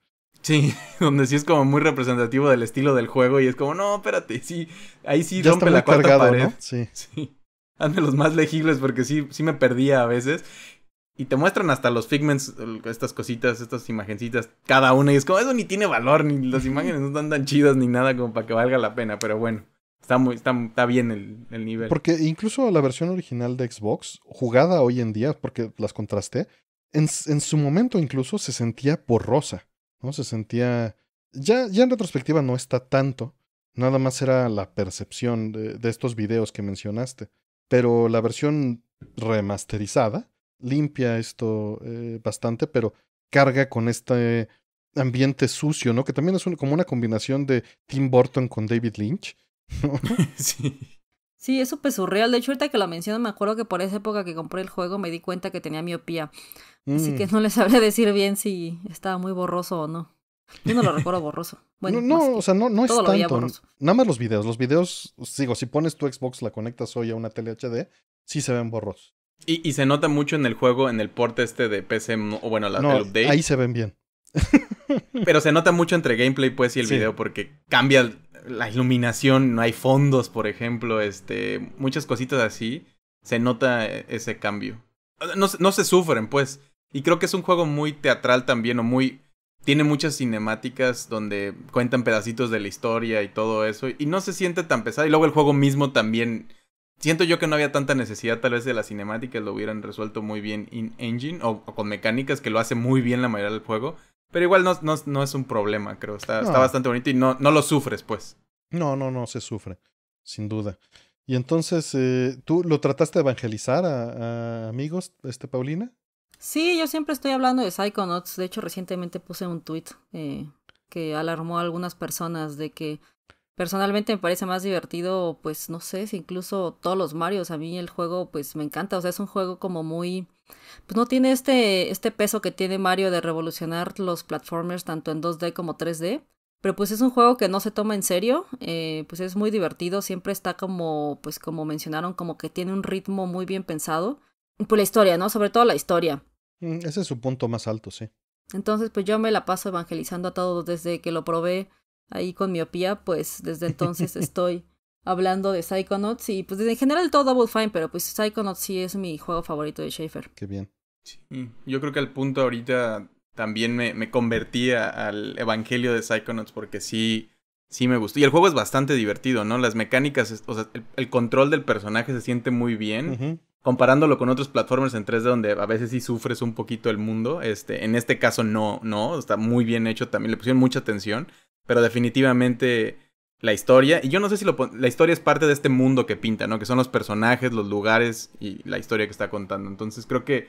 Sí, donde sí es como muy representativo del estilo del juego y es como, no, espérate, sí, ahí sí rompe la cuarta cargado, pared. ¿no? Sí. sí. Hazme los más legibles porque sí, sí me perdía a veces. Y te muestran hasta los figments, estas cositas, estas imagencitas, cada una. Y es como, eso ni tiene valor, ni las imágenes no están tan chidas ni nada como para que valga la pena. Pero bueno, está, muy, está, bien el, nivel. Porque incluso la versión original de Xbox, jugada hoy en día, porque las contrasté, en, su momento incluso se sentía rosa ¿no? Se sentía... Ya, ya en retrospectiva no está tanto, nada más era la percepción de, estos videos que mencionaste, pero la versión remasterizada limpia esto eh, bastante, pero carga con este ambiente sucio, ¿no? Que también es como una combinación de Tim Burton con David Lynch. Sí. Sí, es súper surreal. De hecho, ahorita que lo menciono, me acuerdo que por esa época que compré el juego me di cuenta que tenía miopía. Así que mm. no les sabré decir bien si estaba muy borroso o no. Yo no lo recuerdo borroso. Bueno, no, o sea, no, no es tanto. Nada más los videos. Los videos, digo, si pones tu Xbox, la conectas hoy a una tele HD, sí se ven borrosos. Y, y se nota mucho en el juego, en el porte este de PC, o bueno, la, update. Ahí se ven bien. Pero se nota mucho entre gameplay, pues, y el video, porque cambia la iluminación, no hay fondos, por ejemplo, este, muchas cositas así, se nota ese cambio. No, no se sufren, pues. Y creo que es un juego muy teatral también, o muy... Tiene muchas cinemáticas donde cuentan pedacitos de la historia y todo eso, y no se siente tan pesado. Y luego el juego mismo también... Siento yo que no había tanta necesidad tal vez de las cinemáticas, lo hubieran resuelto muy bien in-engine, o, o con mecánicas que lo hace muy bien la mayoría del juego pero igual no, no, no es un problema, creo. Está, está bastante bonito y no, no lo sufres, pues. No, no, no se sufre, sin duda. Y entonces, eh, ¿tú lo trataste de evangelizar a, a, amigos, este Paulina? Sí, yo siempre estoy hablando de Psychonauts. De hecho, recientemente puse un tweet eh, que alarmó a algunas personas de que Personalmente me parece más divertido, pues no sé, si incluso todos los Marios, a mí el juego pues me encanta, o sea, es un juego como muy pues no tiene este este peso que tiene Mario de revolucionar los platformers tanto en 2D como 3D, pero pues es un juego que no se toma en serio, eh, pues es muy divertido, siempre está como pues como mencionaron como que tiene un ritmo muy bien pensado, pues la historia, ¿no? Sobre todo la historia. Mm, ese es su punto más alto, sí. Entonces, pues yo me la paso evangelizando a todos desde que lo probé ahí con miopía, pues desde entonces estoy hablando de Psychonauts y pues en general todo Double Fine, pero pues Psychonauts sí es mi juego favorito de Schaefer. Qué bien. yo creo que al punto ahorita también me, me convertí al evangelio de Psychonauts porque sí, sí me gustó. Y el juego es bastante divertido, ¿no? Las mecánicas, o sea, el, control del personaje se siente muy bien. Comparándolo con otros platformers en 3D donde a veces sí sufres un poquito el mundo, este, en este caso no, no, está muy bien hecho también, le pusieron mucha atención. Pero definitivamente la historia, y yo no sé si lo la historia es parte de este mundo que pinta, ¿no? Que son los personajes, los lugares y la historia que está contando. Entonces creo que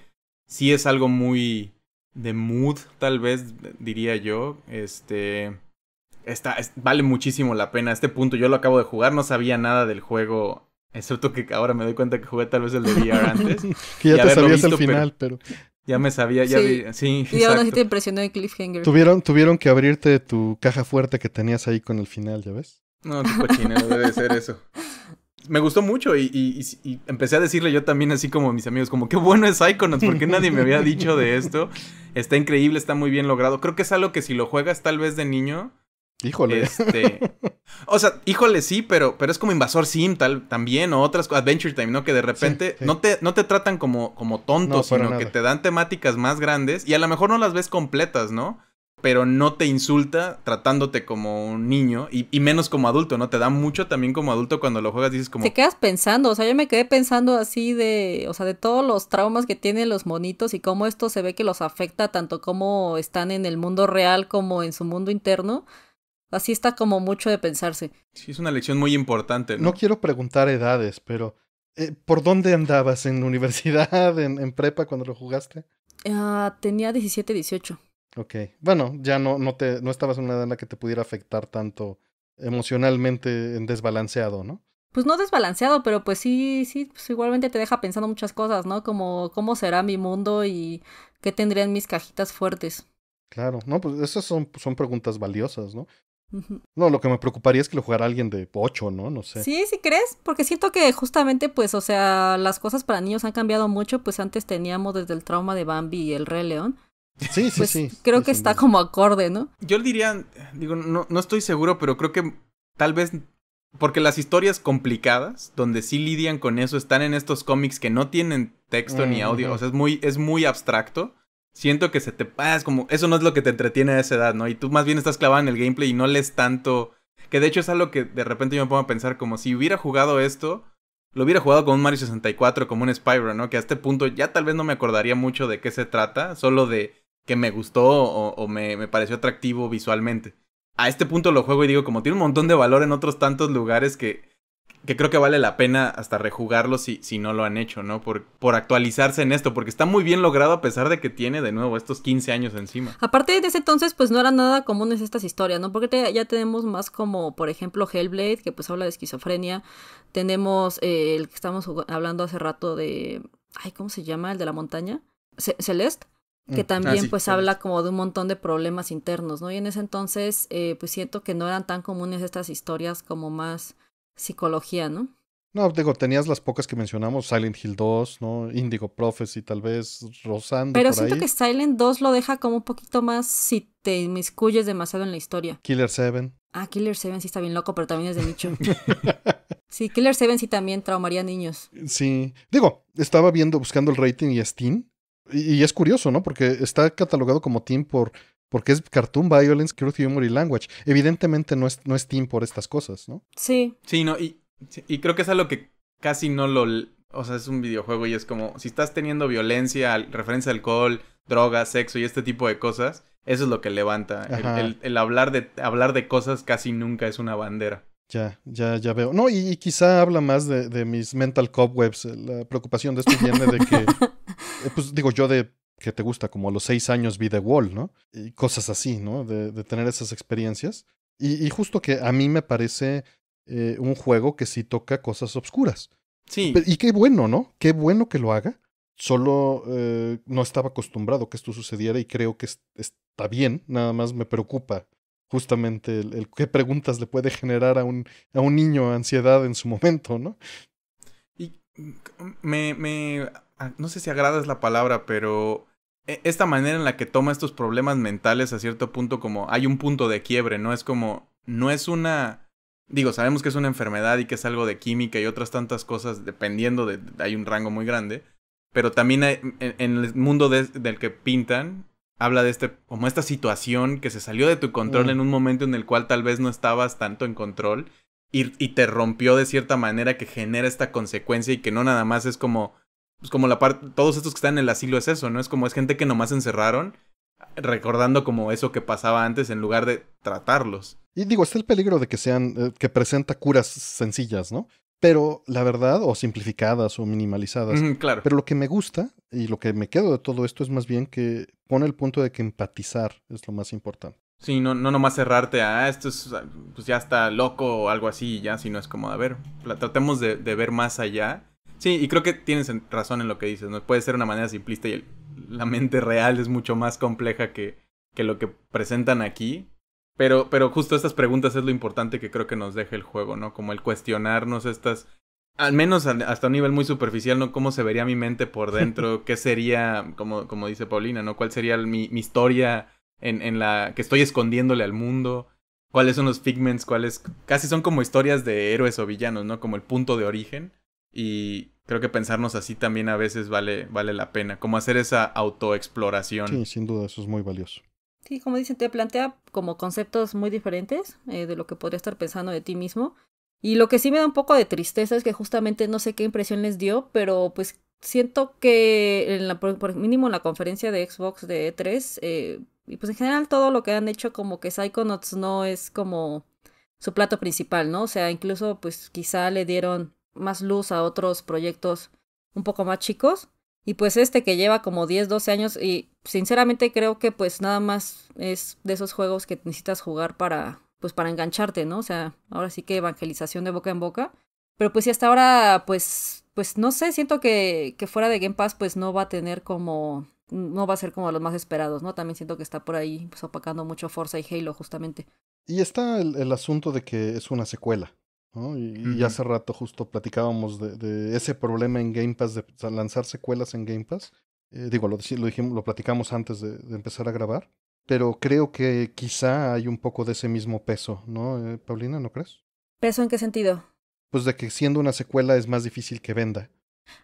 sí es algo muy de mood, tal vez, diría yo. Este. Está, vale muchísimo la pena. Este punto yo lo acabo de jugar, no sabía nada del juego. Excepto que ahora me doy cuenta que jugué tal vez el de VR antes. que ya te sabías el final, pero... Ya me sabía, ya sí. vi. Sí, y ahora sí te impresionó el cliffhanger. Tuvieron, tuvieron que abrirte tu caja fuerte que tenías ahí con el final, ¿ya ves? No, qué debe ser eso. Me gustó mucho y, empecé a decirle yo también así como a mis amigos, como qué bueno es Psychonauts, porque nadie me había dicho de esto. Está increíble, está muy bien logrado. Creo que es algo que si lo juegas tal vez de niño, Híjole. Este, o sea, híjole sí, pero, pero es como Invasor Sim tal, también o otras Adventure Time, ¿no? Que de repente No, te, no te tratan como, como tonto, sino que te dan temáticas más grandes y a lo mejor no las ves completas, ¿no? Pero no te insulta tratándote como un niño y, menos como adulto, ¿no? Te da mucho también como adulto cuando lo juegas, dices como... Te quedas pensando, o sea, yo me quedé pensando así de, o sea, de todos los traumas que tienen los monitos y cómo esto se ve que los afecta tanto como están en el mundo real como en su mundo interno. Así está como mucho de pensarse. Sí, es una lección muy importante. No, no quiero preguntar edades, pero eh, ¿por dónde andabas? ¿En universidad? ¿En, prepa cuando lo jugaste? Ah, tenía 17, 18. Ok. Bueno, ya no, no, te, no estabas en una edad en la que te pudiera afectar tanto emocionalmente en desbalanceado, ¿no? Pues no desbalanceado, pero pues sí, sí, pues igualmente te deja pensando muchas cosas, ¿no? Como cómo será mi mundo y qué tendrían mis cajitas fuertes. Claro, no, pues esas son, son preguntas valiosas, ¿no? No, lo que me preocuparía es que lo jugara alguien de 8, ¿no? No sé. Sí, sí crees, porque siento que justamente, pues, o sea, las cosas para niños han cambiado mucho, pues antes teníamos desde el trauma de Bambi y el Rey León. Sí, sí, pues, sí. Creo que está como acorde, ¿no? Yo diría, digo, no, no estoy seguro, pero creo que tal vez porque las historias complicadas, donde sí lidian con eso, están en estos cómics que no tienen texto ni mm, audio. O sea, es muy, es muy abstracto siento que se te pasa, como eso no es lo que te entretiene a esa edad, ¿no? Y tú más bien estás clavado en el gameplay y no lees tanto, que de hecho es algo que de repente yo me pongo a pensar como si hubiera jugado esto, lo hubiera jugado con un Mario 64, como un Spyro, ¿no? Que a este punto ya tal vez no me acordaría mucho de qué se trata, solo de que me gustó o, o me, me pareció atractivo visualmente. A este punto lo juego y digo, como tiene un montón de valor en otros tantos lugares que que creo que vale la pena hasta rejugarlo si, si no lo han hecho, ¿no? Por, por actualizarse en esto, porque está muy bien logrado a pesar de que tiene de nuevo estos 15 años encima. Aparte de ese entonces, pues no eran nada comunes estas historias, ¿no? Porque ya tenemos más como, por ejemplo, Hellblade, que pues habla de esquizofrenia. Tenemos eh, el que estamos hablando hace rato de. Ay, ¿cómo se llama? El de la montaña. Celeste que mm, ah, también pues habla como de un montón de problemas internos, ¿no? Y en ese entonces, eh, pues siento que no eran tan comunes estas historias como más psicología, ¿no? No, digo, tenías las pocas que mencionamos, Silent Hill 2, ¿no? Indigo Prophecy, tal vez, Rosando. Pero siento que Silent 2 lo deja como un poquito más si te inmiscuyes demasiado en la historia. Killer 7. Ah, Killer 7 sí está bien loco, pero también es de nicho. sí, Killer 7 sí también traumaría niños. Sí. Digo, estaba viendo, buscando el rating y Steam. Y, y es curioso, ¿no? Porque está catalogado como teen por porque es Cartoon Violence, Cruelty, Humor y Language. Evidentemente no es, no es Team por estas cosas, ¿no? Sí. Sí, no, y, y creo que es algo que casi no lo... O sea, es un videojuego y es como, si estás teniendo violencia, referencia al alcohol, drogas, sexo y este tipo de cosas, eso es lo que levanta. El, hablar, de, hablar de cosas casi nunca es una bandera. Ya, ya, ya veo. No, y, quizá habla más de, de mis mental cobwebs. Eh, la preocupación de esto viene de que, eh, pues digo yo de que te gusta? Como a los seis años vi The Wall, ¿no? Y cosas así, ¿no? De, tener esas experiencias. Y, justo que a mí me parece eh, un juego que sí toca cosas obscuras. Sí. y qué bueno, ¿no? Qué bueno que lo haga. Solo eh, no estaba acostumbrado que esto sucediera y creo que está bien. Nada más me preocupa justamente el, qué preguntas le puede generar a un, a un niño ansiedad en su momento, ¿no? Y mm, me, me Ah, no sé si agrada es la palabra, pero e, esta manera en la que toma estos problemas mentales a cierto punto como hay un punto de quiebre, ¿no? Es como, no es una, digo, sabemos que es una enfermedad y que es algo de química y otras tantas cosas, dependiendo de, hay un rango muy grande, pero también en, el mundo del que pintan, habla de este, como esta situación que se salió de tu control mm. en un momento en el cual tal vez no estabas tanto en control y te rompió de cierta manera que genera esta consecuencia y que no nada más es como pues como la parte, todos estos que están en el asilo es eso, ¿no? Es como es gente que nomás encerraron, recordando como eso que pasaba antes en lugar de tratarlos. Y digo, está el peligro de que sean, eh, que presenta curas sencillas, ¿no? Pero la verdad, o simplificadas o minimalizadas. claro. Pero lo que me gusta y lo que me quedo de todo esto es más bien que pone el punto de que empatizar es lo más importante. Sí, no, no nomás cerrarte a ah, esto es, pues ya está loco o algo así, ya, si no es como, a ver, tratemos de, de ver más allá Sí, y creo que tienes razón en lo que dices, ¿no? Puede ser una manera simplista y la mente real es mucho más compleja que, que lo que presentan aquí. Pero, pero justo estas preguntas es lo importante que creo que nos deja el juego, ¿no? Como el cuestionarnos estas, al menos hasta un nivel muy superficial, ¿no? ¿Cómo se vería mi mente por dentro? ¿Qué sería, como, como dice Paulina, ¿no? ¿Cuál sería mi, mi historia en, en, la que estoy escondiéndole al mundo? ¿Cuáles son los figments? ¿Cuáles? Casi son como historias de héroes o villanos, ¿no? Como el punto de origen. Y creo que pensarnos así también a veces vale, vale la pena, como hacer esa autoexploración. Sí, sin duda, eso es muy valioso. Sí, como dicen, te plantea como conceptos muy diferentes eh, de lo que podría estar pensando de ti mismo. Y lo que sí me da un poco de tristeza es que justamente no sé qué impresión les dio, pero pues siento que por, mínimo la conferencia de Xbox de E3, eh, y pues en general todo lo que han hecho como que Psychonauts no es como su plato principal, ¿no? O sea, incluso pues quizá le dieron más luz a otros proyectos un poco más chicos. Y pues este que lleva como 10, 12 años y sinceramente creo que pues nada más es de esos juegos que necesitas jugar para pues para engancharte, ¿no? O sea, ahora sí que evangelización de boca en boca. Pero pues si hasta ahora pues pues no sé, siento que, fuera de Game Pass pues no va a tener como no va a ser como los más esperados, ¿no? También siento que está por ahí pues opacando mucho Forza y Halo justamente. Y está el asunto de que es una secuela. Y, hace rato justo platicábamos de, ese problema en Game Pass, de lanzar secuelas en Game Pass. Eh, digo, lo, dijimos, lo platicamos antes de, empezar a grabar, pero creo que quizá hay un poco de ese mismo peso, ¿no, eh, Paulina? ¿No crees? ¿Peso en qué sentido? Pues de que siendo una secuela es más difícil que venda.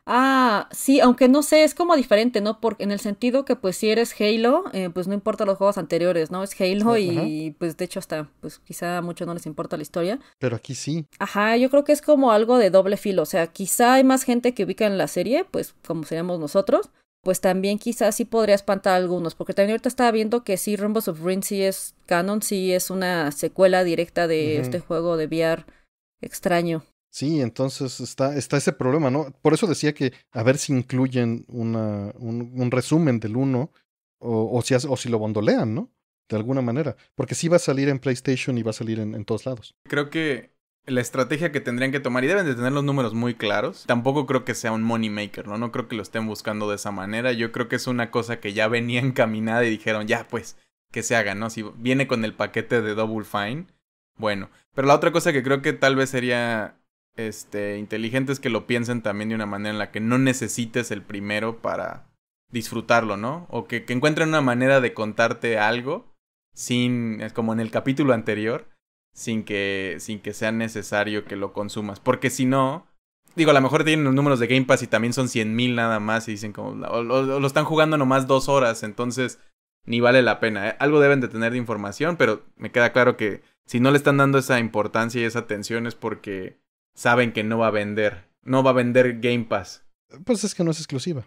Ah, sí, aunque no sé, es como diferente, ¿no? Porque en el sentido que pues si eres Halo, eh, pues no importa los juegos anteriores, ¿no? Es Halo y pues de hecho hasta pues quizá a muchos no les importa la historia. Pero aquí sí. Ajá, yo creo que es como algo de doble filo, o sea, quizá hay más gente que ubica en la serie, pues como seríamos nosotros, pues también quizá sí podría espantar a algunos, porque también ahorita estaba viendo que sí, Rainbow of Rin sí es canon, sí es una secuela directa de este juego de VR extraño. Sí, entonces está, está ese problema, ¿no? Por eso decía que a ver si incluyen un, resumen del uno o, si o si lo bondolean, ¿no? De alguna manera. Porque sí va a salir en PlayStation y va a salir en, todos lados. Creo que la estrategia que tendrían que tomar y deben de tener los números muy claros. Tampoco creo que sea un money maker, ¿no? No creo que lo estén buscando de esa manera. Yo creo que es una cosa que ya venía encaminada y dijeron, ya pues, que se haga, ¿no? Si viene con el paquete de Double Fine, bueno. Pero la otra cosa que creo que tal vez sería este, inteligentes que lo piensen también de una manera en la que no necesites el primero para disfrutarlo, ¿no? O que, que encuentren una manera de contarte algo sin, como en el capítulo anterior, sin que, sin que sea necesario que lo consumas. Porque si no, digo, a lo mejor tienen los números de Game Pass y también son 100.000 nada más y dicen como, o, lo están jugando nomás dos horas, entonces ni vale la pena. ¿eh? Algo deben de tener de información, pero me queda claro que si no le están dando esa importancia y esa atención es porque saben que no va a vender. No va a vender Game Pass. Pues es que no es exclusiva.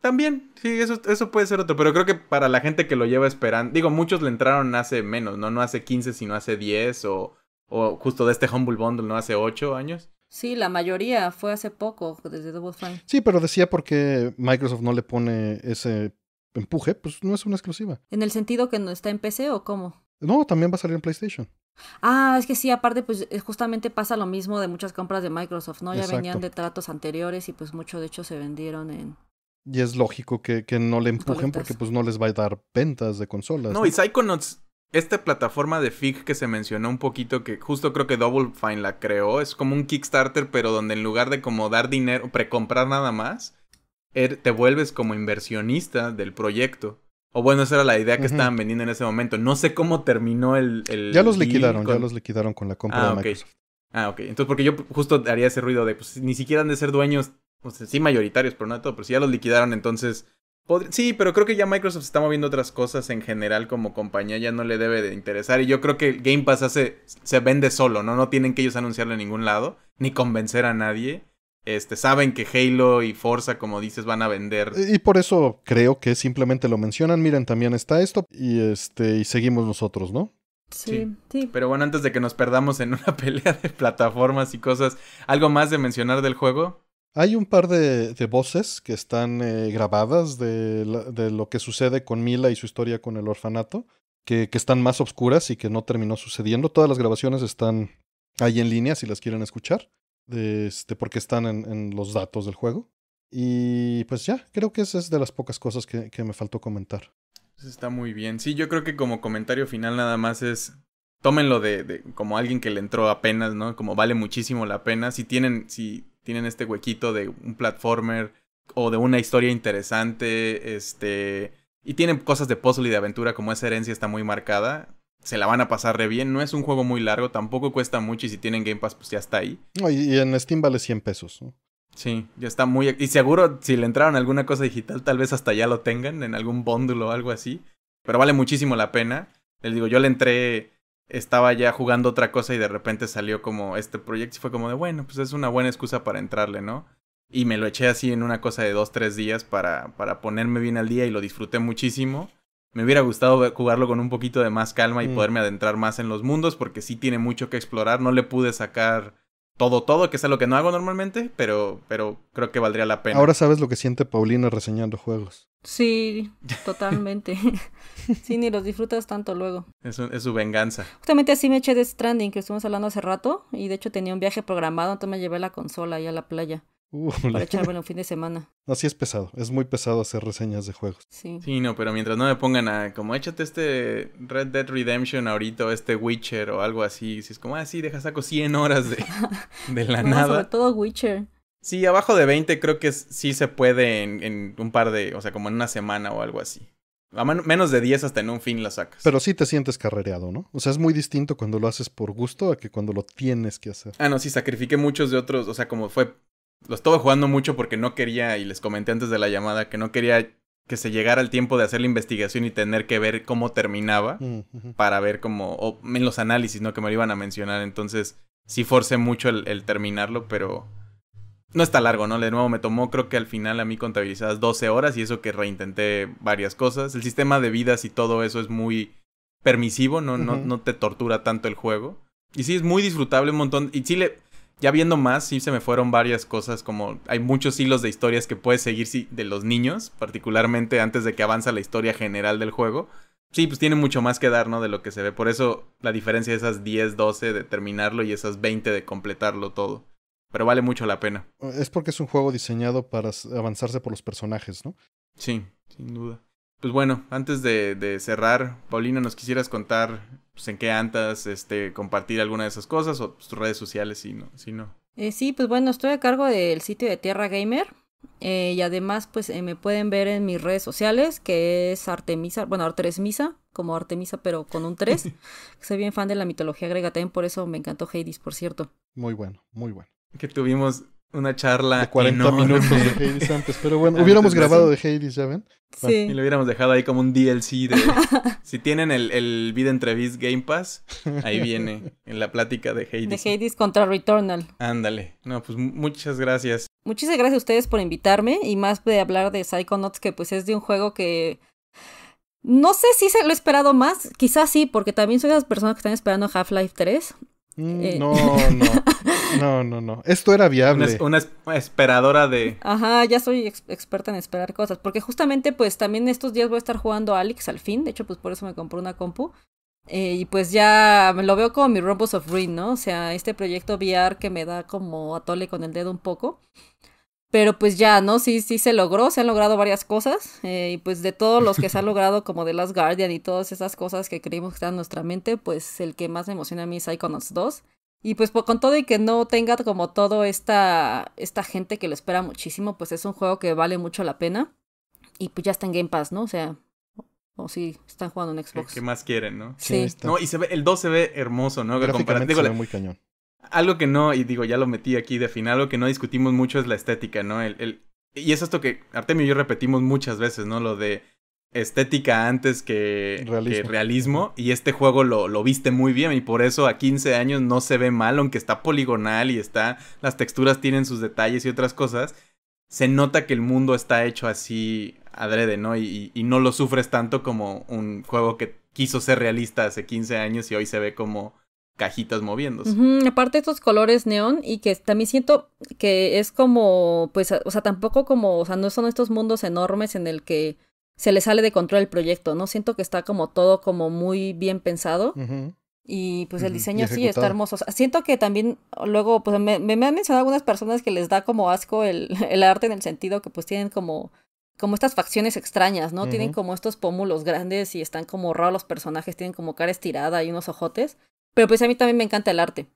También, sí, eso, puede ser otro. Pero creo que para la gente que lo lleva esperando. Digo, muchos le entraron hace menos, ¿no? No hace 15, sino hace 10 o, justo de este Humble Bundle, ¿no? Hace 8 años. Sí, la mayoría fue hace poco, desde Double Fine. Sí, pero decía porque Microsoft no le pone ese empuje, pues no es una exclusiva. ¿En el sentido que no está en PC o cómo? No, también va a salir en PlayStation. Ah, es que sí, aparte, pues eh, justamente pasa lo mismo de muchas compras de Microsoft, ¿no? Ya venían de tratos anteriores y pues mucho de hecho se vendieron en... Y es lógico que, no le empujen porque pues no les va a dar ventas de consolas. No, y Psychonauts, esta plataforma de FIG que se mencionó un poquito, que justo creo que Double Fine la creó, es como un Kickstarter, pero donde en lugar de como dar dinero, precomprar nada más, er, te vuelves como inversionista del proyecto. O bueno, esa era la idea que estaban vendiendo en ese momento. No sé cómo terminó el... el ya los liquidaron, ya los liquidaron con la compra ah, de Microsoft. Ah, ok. Entonces, porque yo justo haría ese ruido de, pues, ni siquiera han de ser dueños, pues, sí mayoritarios, pero no de todo, pero si ya los liquidaron, entonces... Sí, pero creo que ya Microsoft se está moviendo otras cosas en general como compañía, ya no le debe de interesar. Y yo creo que Game Pass hace, se vende solo, ¿no? No tienen que ellos anunciarlo en ningún lado, ni convencer a nadie. Este, saben que Halo y Forza, como dices, van a vender. Y por eso creo que simplemente lo mencionan. Miren, también está esto. Y este, y seguimos nosotros, ¿no? Sí, sí, Pero bueno, antes de que nos perdamos en una pelea de plataformas y cosas, ¿algo más de mencionar del juego? Hay un par de, voces que están eh, grabadas de, lo que sucede con Mila y su historia con el orfanato, que, que están más obscuras y que no terminó sucediendo. Todas las grabaciones están ahí en línea si las quieren escuchar de este, porque están en, los datos del juego. Y pues ya, creo que esa es de las pocas cosas que, me faltó comentar. está muy bien. Sí, yo creo que como comentario final nada más es, tómenlo de, de, como alguien que le entró apenas, ¿no? Como vale muchísimo la pena. Si tienen, si tienen este huequito de un platformer o de una historia interesante, este... Y tienen cosas de puzzle y de aventura, como esa herencia está muy marcada se la van a pasar re bien. No es un juego muy largo, tampoco cuesta mucho y si tienen Game Pass, pues ya está ahí. Y en Steam vale 100 pesos. Sí, ya está muy... Y seguro si le entraron alguna cosa digital, tal vez hasta ya lo tengan en algún bóndulo o algo así. Pero vale muchísimo la pena. Les digo, yo le entré, estaba ya jugando otra cosa y de repente salió como este proyecto y fue como de, bueno, pues es una buena excusa para entrarle, ¿no? Y me lo eché así en una cosa de dos, tres días para, para ponerme bien al día y lo disfruté muchísimo. Me hubiera gustado jugarlo con un poquito de más calma y mm. poderme adentrar más en los mundos, porque sí tiene mucho que explorar. No le pude sacar todo, todo, que es algo que no hago normalmente, pero, pero creo que valdría la pena. Ahora sabes lo que siente Paulina reseñando juegos. Sí, totalmente. sí, ni los disfrutas tanto luego. Es, es, su venganza. Justamente así me eché de Stranding, que estuvimos hablando hace rato, y de hecho tenía un viaje programado, entonces me llevé la consola ahí a la playa. Uh, para echar bueno fin de semana. Así es pesado. Es muy pesado hacer reseñas de juegos. Sí. Sí, no, pero mientras no me pongan a como échate este Red Dead Redemption ahorita este Witcher o algo así. Si es como, ah, sí, deja saco 100 horas de, de la nada. Sobre todo Witcher. Sí, abajo de 20 creo que sí se puede en, un par de, o sea, como en una semana o algo así. A menos de 10 hasta en un fin la sacas. Pero sí te sientes carrereado, ¿no? O sea, es muy distinto cuando lo haces por gusto a que cuando lo tienes que hacer. Ah, no, sí, sacrifiqué muchos de otros. O sea, como fue lo estuve jugando mucho porque no quería, y les comenté antes de la llamada, que no quería que se llegara el tiempo de hacer la investigación y tener que ver cómo terminaba para ver cómo, en los análisis, ¿no? Que me lo iban a mencionar. Entonces, sí forcé mucho el, terminarlo, pero no está largo, ¿no? De nuevo me tomó, creo que al final a mí contabilizadas 12 horas y eso que reintenté varias cosas. El sistema de vidas y todo eso es muy permisivo, no, no, no te tortura tanto el juego. Y sí, es muy disfrutable un montón. Y Chile ya viendo más, sí se me fueron varias cosas, como hay muchos hilos de historias que puedes seguir sí, de los niños, particularmente antes de que avanza la historia general del juego. Sí, pues tiene mucho más que dar, ¿no? De lo que se ve. Por eso la diferencia de esas 10, 12 de terminarlo y esas 20 de completarlo todo. Pero vale mucho la pena. Es porque es un juego diseñado para avanzarse por los personajes, ¿no? Sí, sin duda. Pues bueno, antes de, de cerrar, Paulina, ¿nos quisieras contar pues, en qué andas, este, compartir alguna de esas cosas o pues, tus redes sociales si no. Si no. Eh, sí, pues bueno, estoy a cargo del sitio de Tierra Gamer. Eh, y además, pues eh, me pueden ver en mis redes sociales, que es Artemisa, bueno, Artemisa como Artemisa, pero con un 3. Soy bien fan de la mitología griega también, por eso me encantó Hades, por cierto. Muy bueno, muy bueno. Que tuvimos, una charla de 40 minutos de Hades antes. Pero bueno, hubiéramos grabado de Hades, ¿ya ven? Y le hubiéramos dejado ahí como un DLC de... si tienen el, el video entrevist Game Pass, ahí viene, en la plática de Hades. De Hades contra Returnal. Ándale. No, pues muchas gracias. Muchísimas gracias a ustedes por invitarme y más de hablar de Psychonauts, que pues es de un juego que... No sé si se lo he esperado más, quizás sí, porque también soy de las personas que están esperando Half-Life 3 Mm, eh. No, no. No, no, no. Esto era viable. Una, esperadora de. Ajá, ya soy experta en esperar cosas. Porque justamente, pues también estos días voy a estar jugando a Alex al fin. De hecho, pues por eso me compré una compu. Eh, y pues ya me lo veo como mi Rombos of Green, ¿no? O sea, este proyecto VR que me da como atole con el dedo un poco. Pero pues ya, ¿no? Sí, sí se logró, se han logrado varias cosas. Eh, y pues de todos los que se han logrado, como The Last Guardian y todas esas cosas que creímos que están en nuestra mente, pues el que más me emociona a mí es los 2. Y pues con todo y que no tenga como todo esta, esta gente que lo espera muchísimo, pues es un juego que vale mucho la pena. Y pues ya está en Game Pass, ¿no? O sea, o si están jugando en Xbox. ¿Qué más quieren, no? Sí. no, y se ve, el 2 se ve hermoso, ¿no? Gráficamente se ve muy cañón. Algo que no, y digo, ya lo metí aquí de final, algo que no discutimos mucho es la estética, ¿no? El, el, y es esto que Artemio y yo repetimos muchas veces, ¿no? Lo de estética antes que realismo. y este juego lo, lo, viste muy bien y por eso a 15 años no se ve mal, aunque está poligonal y está, las texturas tienen sus detalles y otras cosas, se nota que el mundo está hecho así adrede, ¿no? Y, y no lo sufres tanto como un juego que quiso ser realista hace 15 años y hoy se ve como cajitas moviéndose. Aparte estos colores neón y que también siento que es como, pues, o sea, tampoco como, o sea, no son estos mundos enormes en el que se le sale de control el proyecto, ¿no? Siento que está como todo como muy bien pensado. Y pues el diseño sí está hermoso. sea, siento que también luego, pues me, me, han mencionado algunas personas que les da como asco el, el arte en el sentido que pues tienen como como estas facciones extrañas, ¿no? Tienen como estos pómulos grandes y están como raros los personajes, tienen como cara estirada y unos ojotes. Pero pues a mí también me encanta el arte.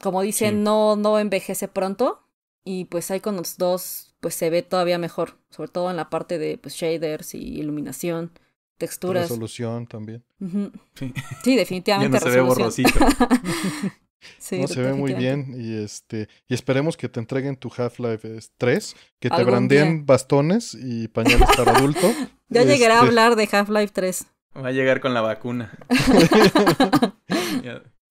Como dicen, no, no envejece pronto. Y pues ahí con los dos, pues se ve todavía mejor. Sobre todo en la parte de pues, shaders y iluminación, texturas. Resolución también. sí. definitivamente. no se ve borrosito. se ve muy bien y este y esperemos que te entreguen tu Half-Life 3, eh, que te brandeen bastones y pañales para adulto. ya llegué a este hablar de Half-Life 3. Va a llegar con la vacuna.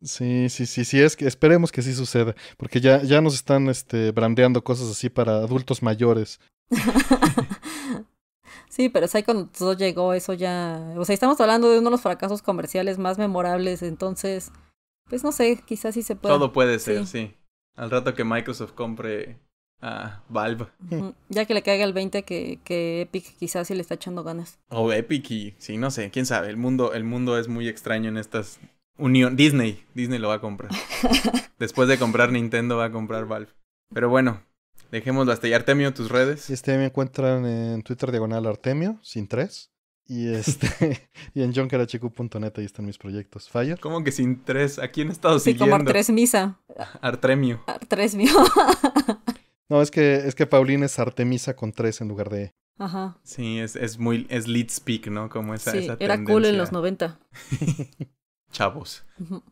sí, sí, sí, sí, es que esperemos que sí suceda, porque ya, ya nos están este, brandeando cosas así para adultos mayores. Sí, pero cuando todo llegó, eso ya. O sea, estamos hablando de uno de los fracasos comerciales más memorables, entonces. Pues no sé, quizás sí se puede. Todo puede ser, sí. Al rato que Microsoft compre a Valve. Ya que le caiga el 20 que, Epic quizás sí le está echando ganas. O oh, Epic y sí, no sé, quién sabe. El mundo, el mundo es muy extraño en estas unión. Disney, Disney lo va a comprar. Después de comprar Nintendo va a comprar Valve. Pero bueno, dejémoslo hasta ahí. Artemio, tus redes. Este me encuentran en Twitter diagonal Artemio, sin tres. Y este y en junkerachiku.net ahí están mis proyectos. Fire. ¿Cómo que sin tres? ¿A quién he estado sí, siguiendo? Sí, como Artres Misa. Artremio. Artresmio. No, es que, es que Pauline es Artemisa con tres en lugar de... E. Ajá. Sí, es, es muy, es lead speak, ¿no? Como esa, sí, era cool en los 90. Chavos.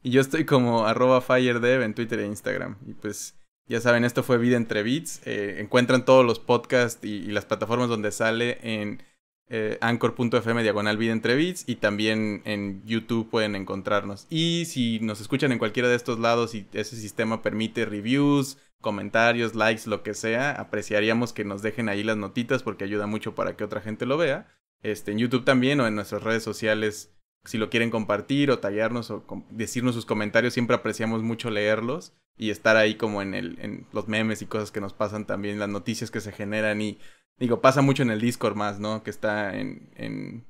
Y yo estoy como arroba FireDev en Twitter e Instagram. Y pues, ya saben, esto fue Vida Entre Beats. Eh, encuentran todos los podcasts y, las plataformas donde sale en eh, anchor.fm diagonal Vida Entre Beats. Y también en YouTube pueden encontrarnos. Y si nos escuchan en cualquiera de estos lados y ese sistema permite reviews comentarios, likes, lo que sea. Apreciaríamos que nos dejen ahí las notitas porque ayuda mucho para que otra gente lo vea. Este, en YouTube también o en nuestras redes sociales, si lo quieren compartir o tallarnos o decirnos sus comentarios, siempre apreciamos mucho leerlos y estar ahí como en, el, en los memes y cosas que nos pasan también, las noticias que se generan y digo, pasa mucho en el Discord más, ¿no? Que está en, en,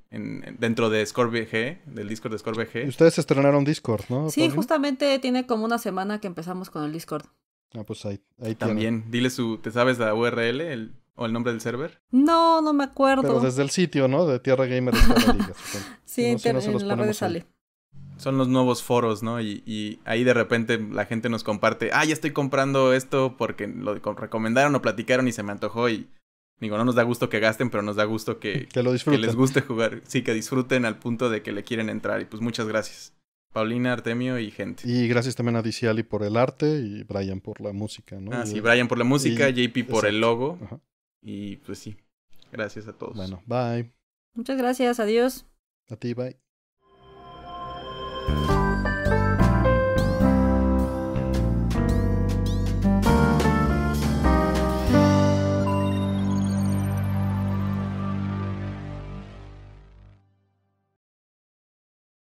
dentro de Score del Discord de Score Ustedes estrenaron Discord, ¿no? Sí, justamente tiene como una semana que empezamos con el Discord. Ah, pues ahí, También, dile su, ¿te sabes la URL o el nombre del server? No, no me acuerdo. Pero desde el sitio, ¿no? De Tierra Gamer. sí, sale. Son los nuevos foros, ¿no? Y, ahí de repente la gente nos comparte, ah, ya estoy comprando esto porque lo recomendaron o platicaron y se me antojó y... Digo, no nos da gusto que gasten, pero nos da gusto que, que les guste jugar. Sí, que disfruten al punto de que le quieren entrar. Y pues muchas gracias. Paulina Artemio y gente. Y gracias también a DC por el arte y Brian por la música, ¿no? Ah, sí, Brian por la música, JP por el logo. Y pues sí, gracias a todos. Bueno, bye. Muchas gracias, adiós. A ti, bye.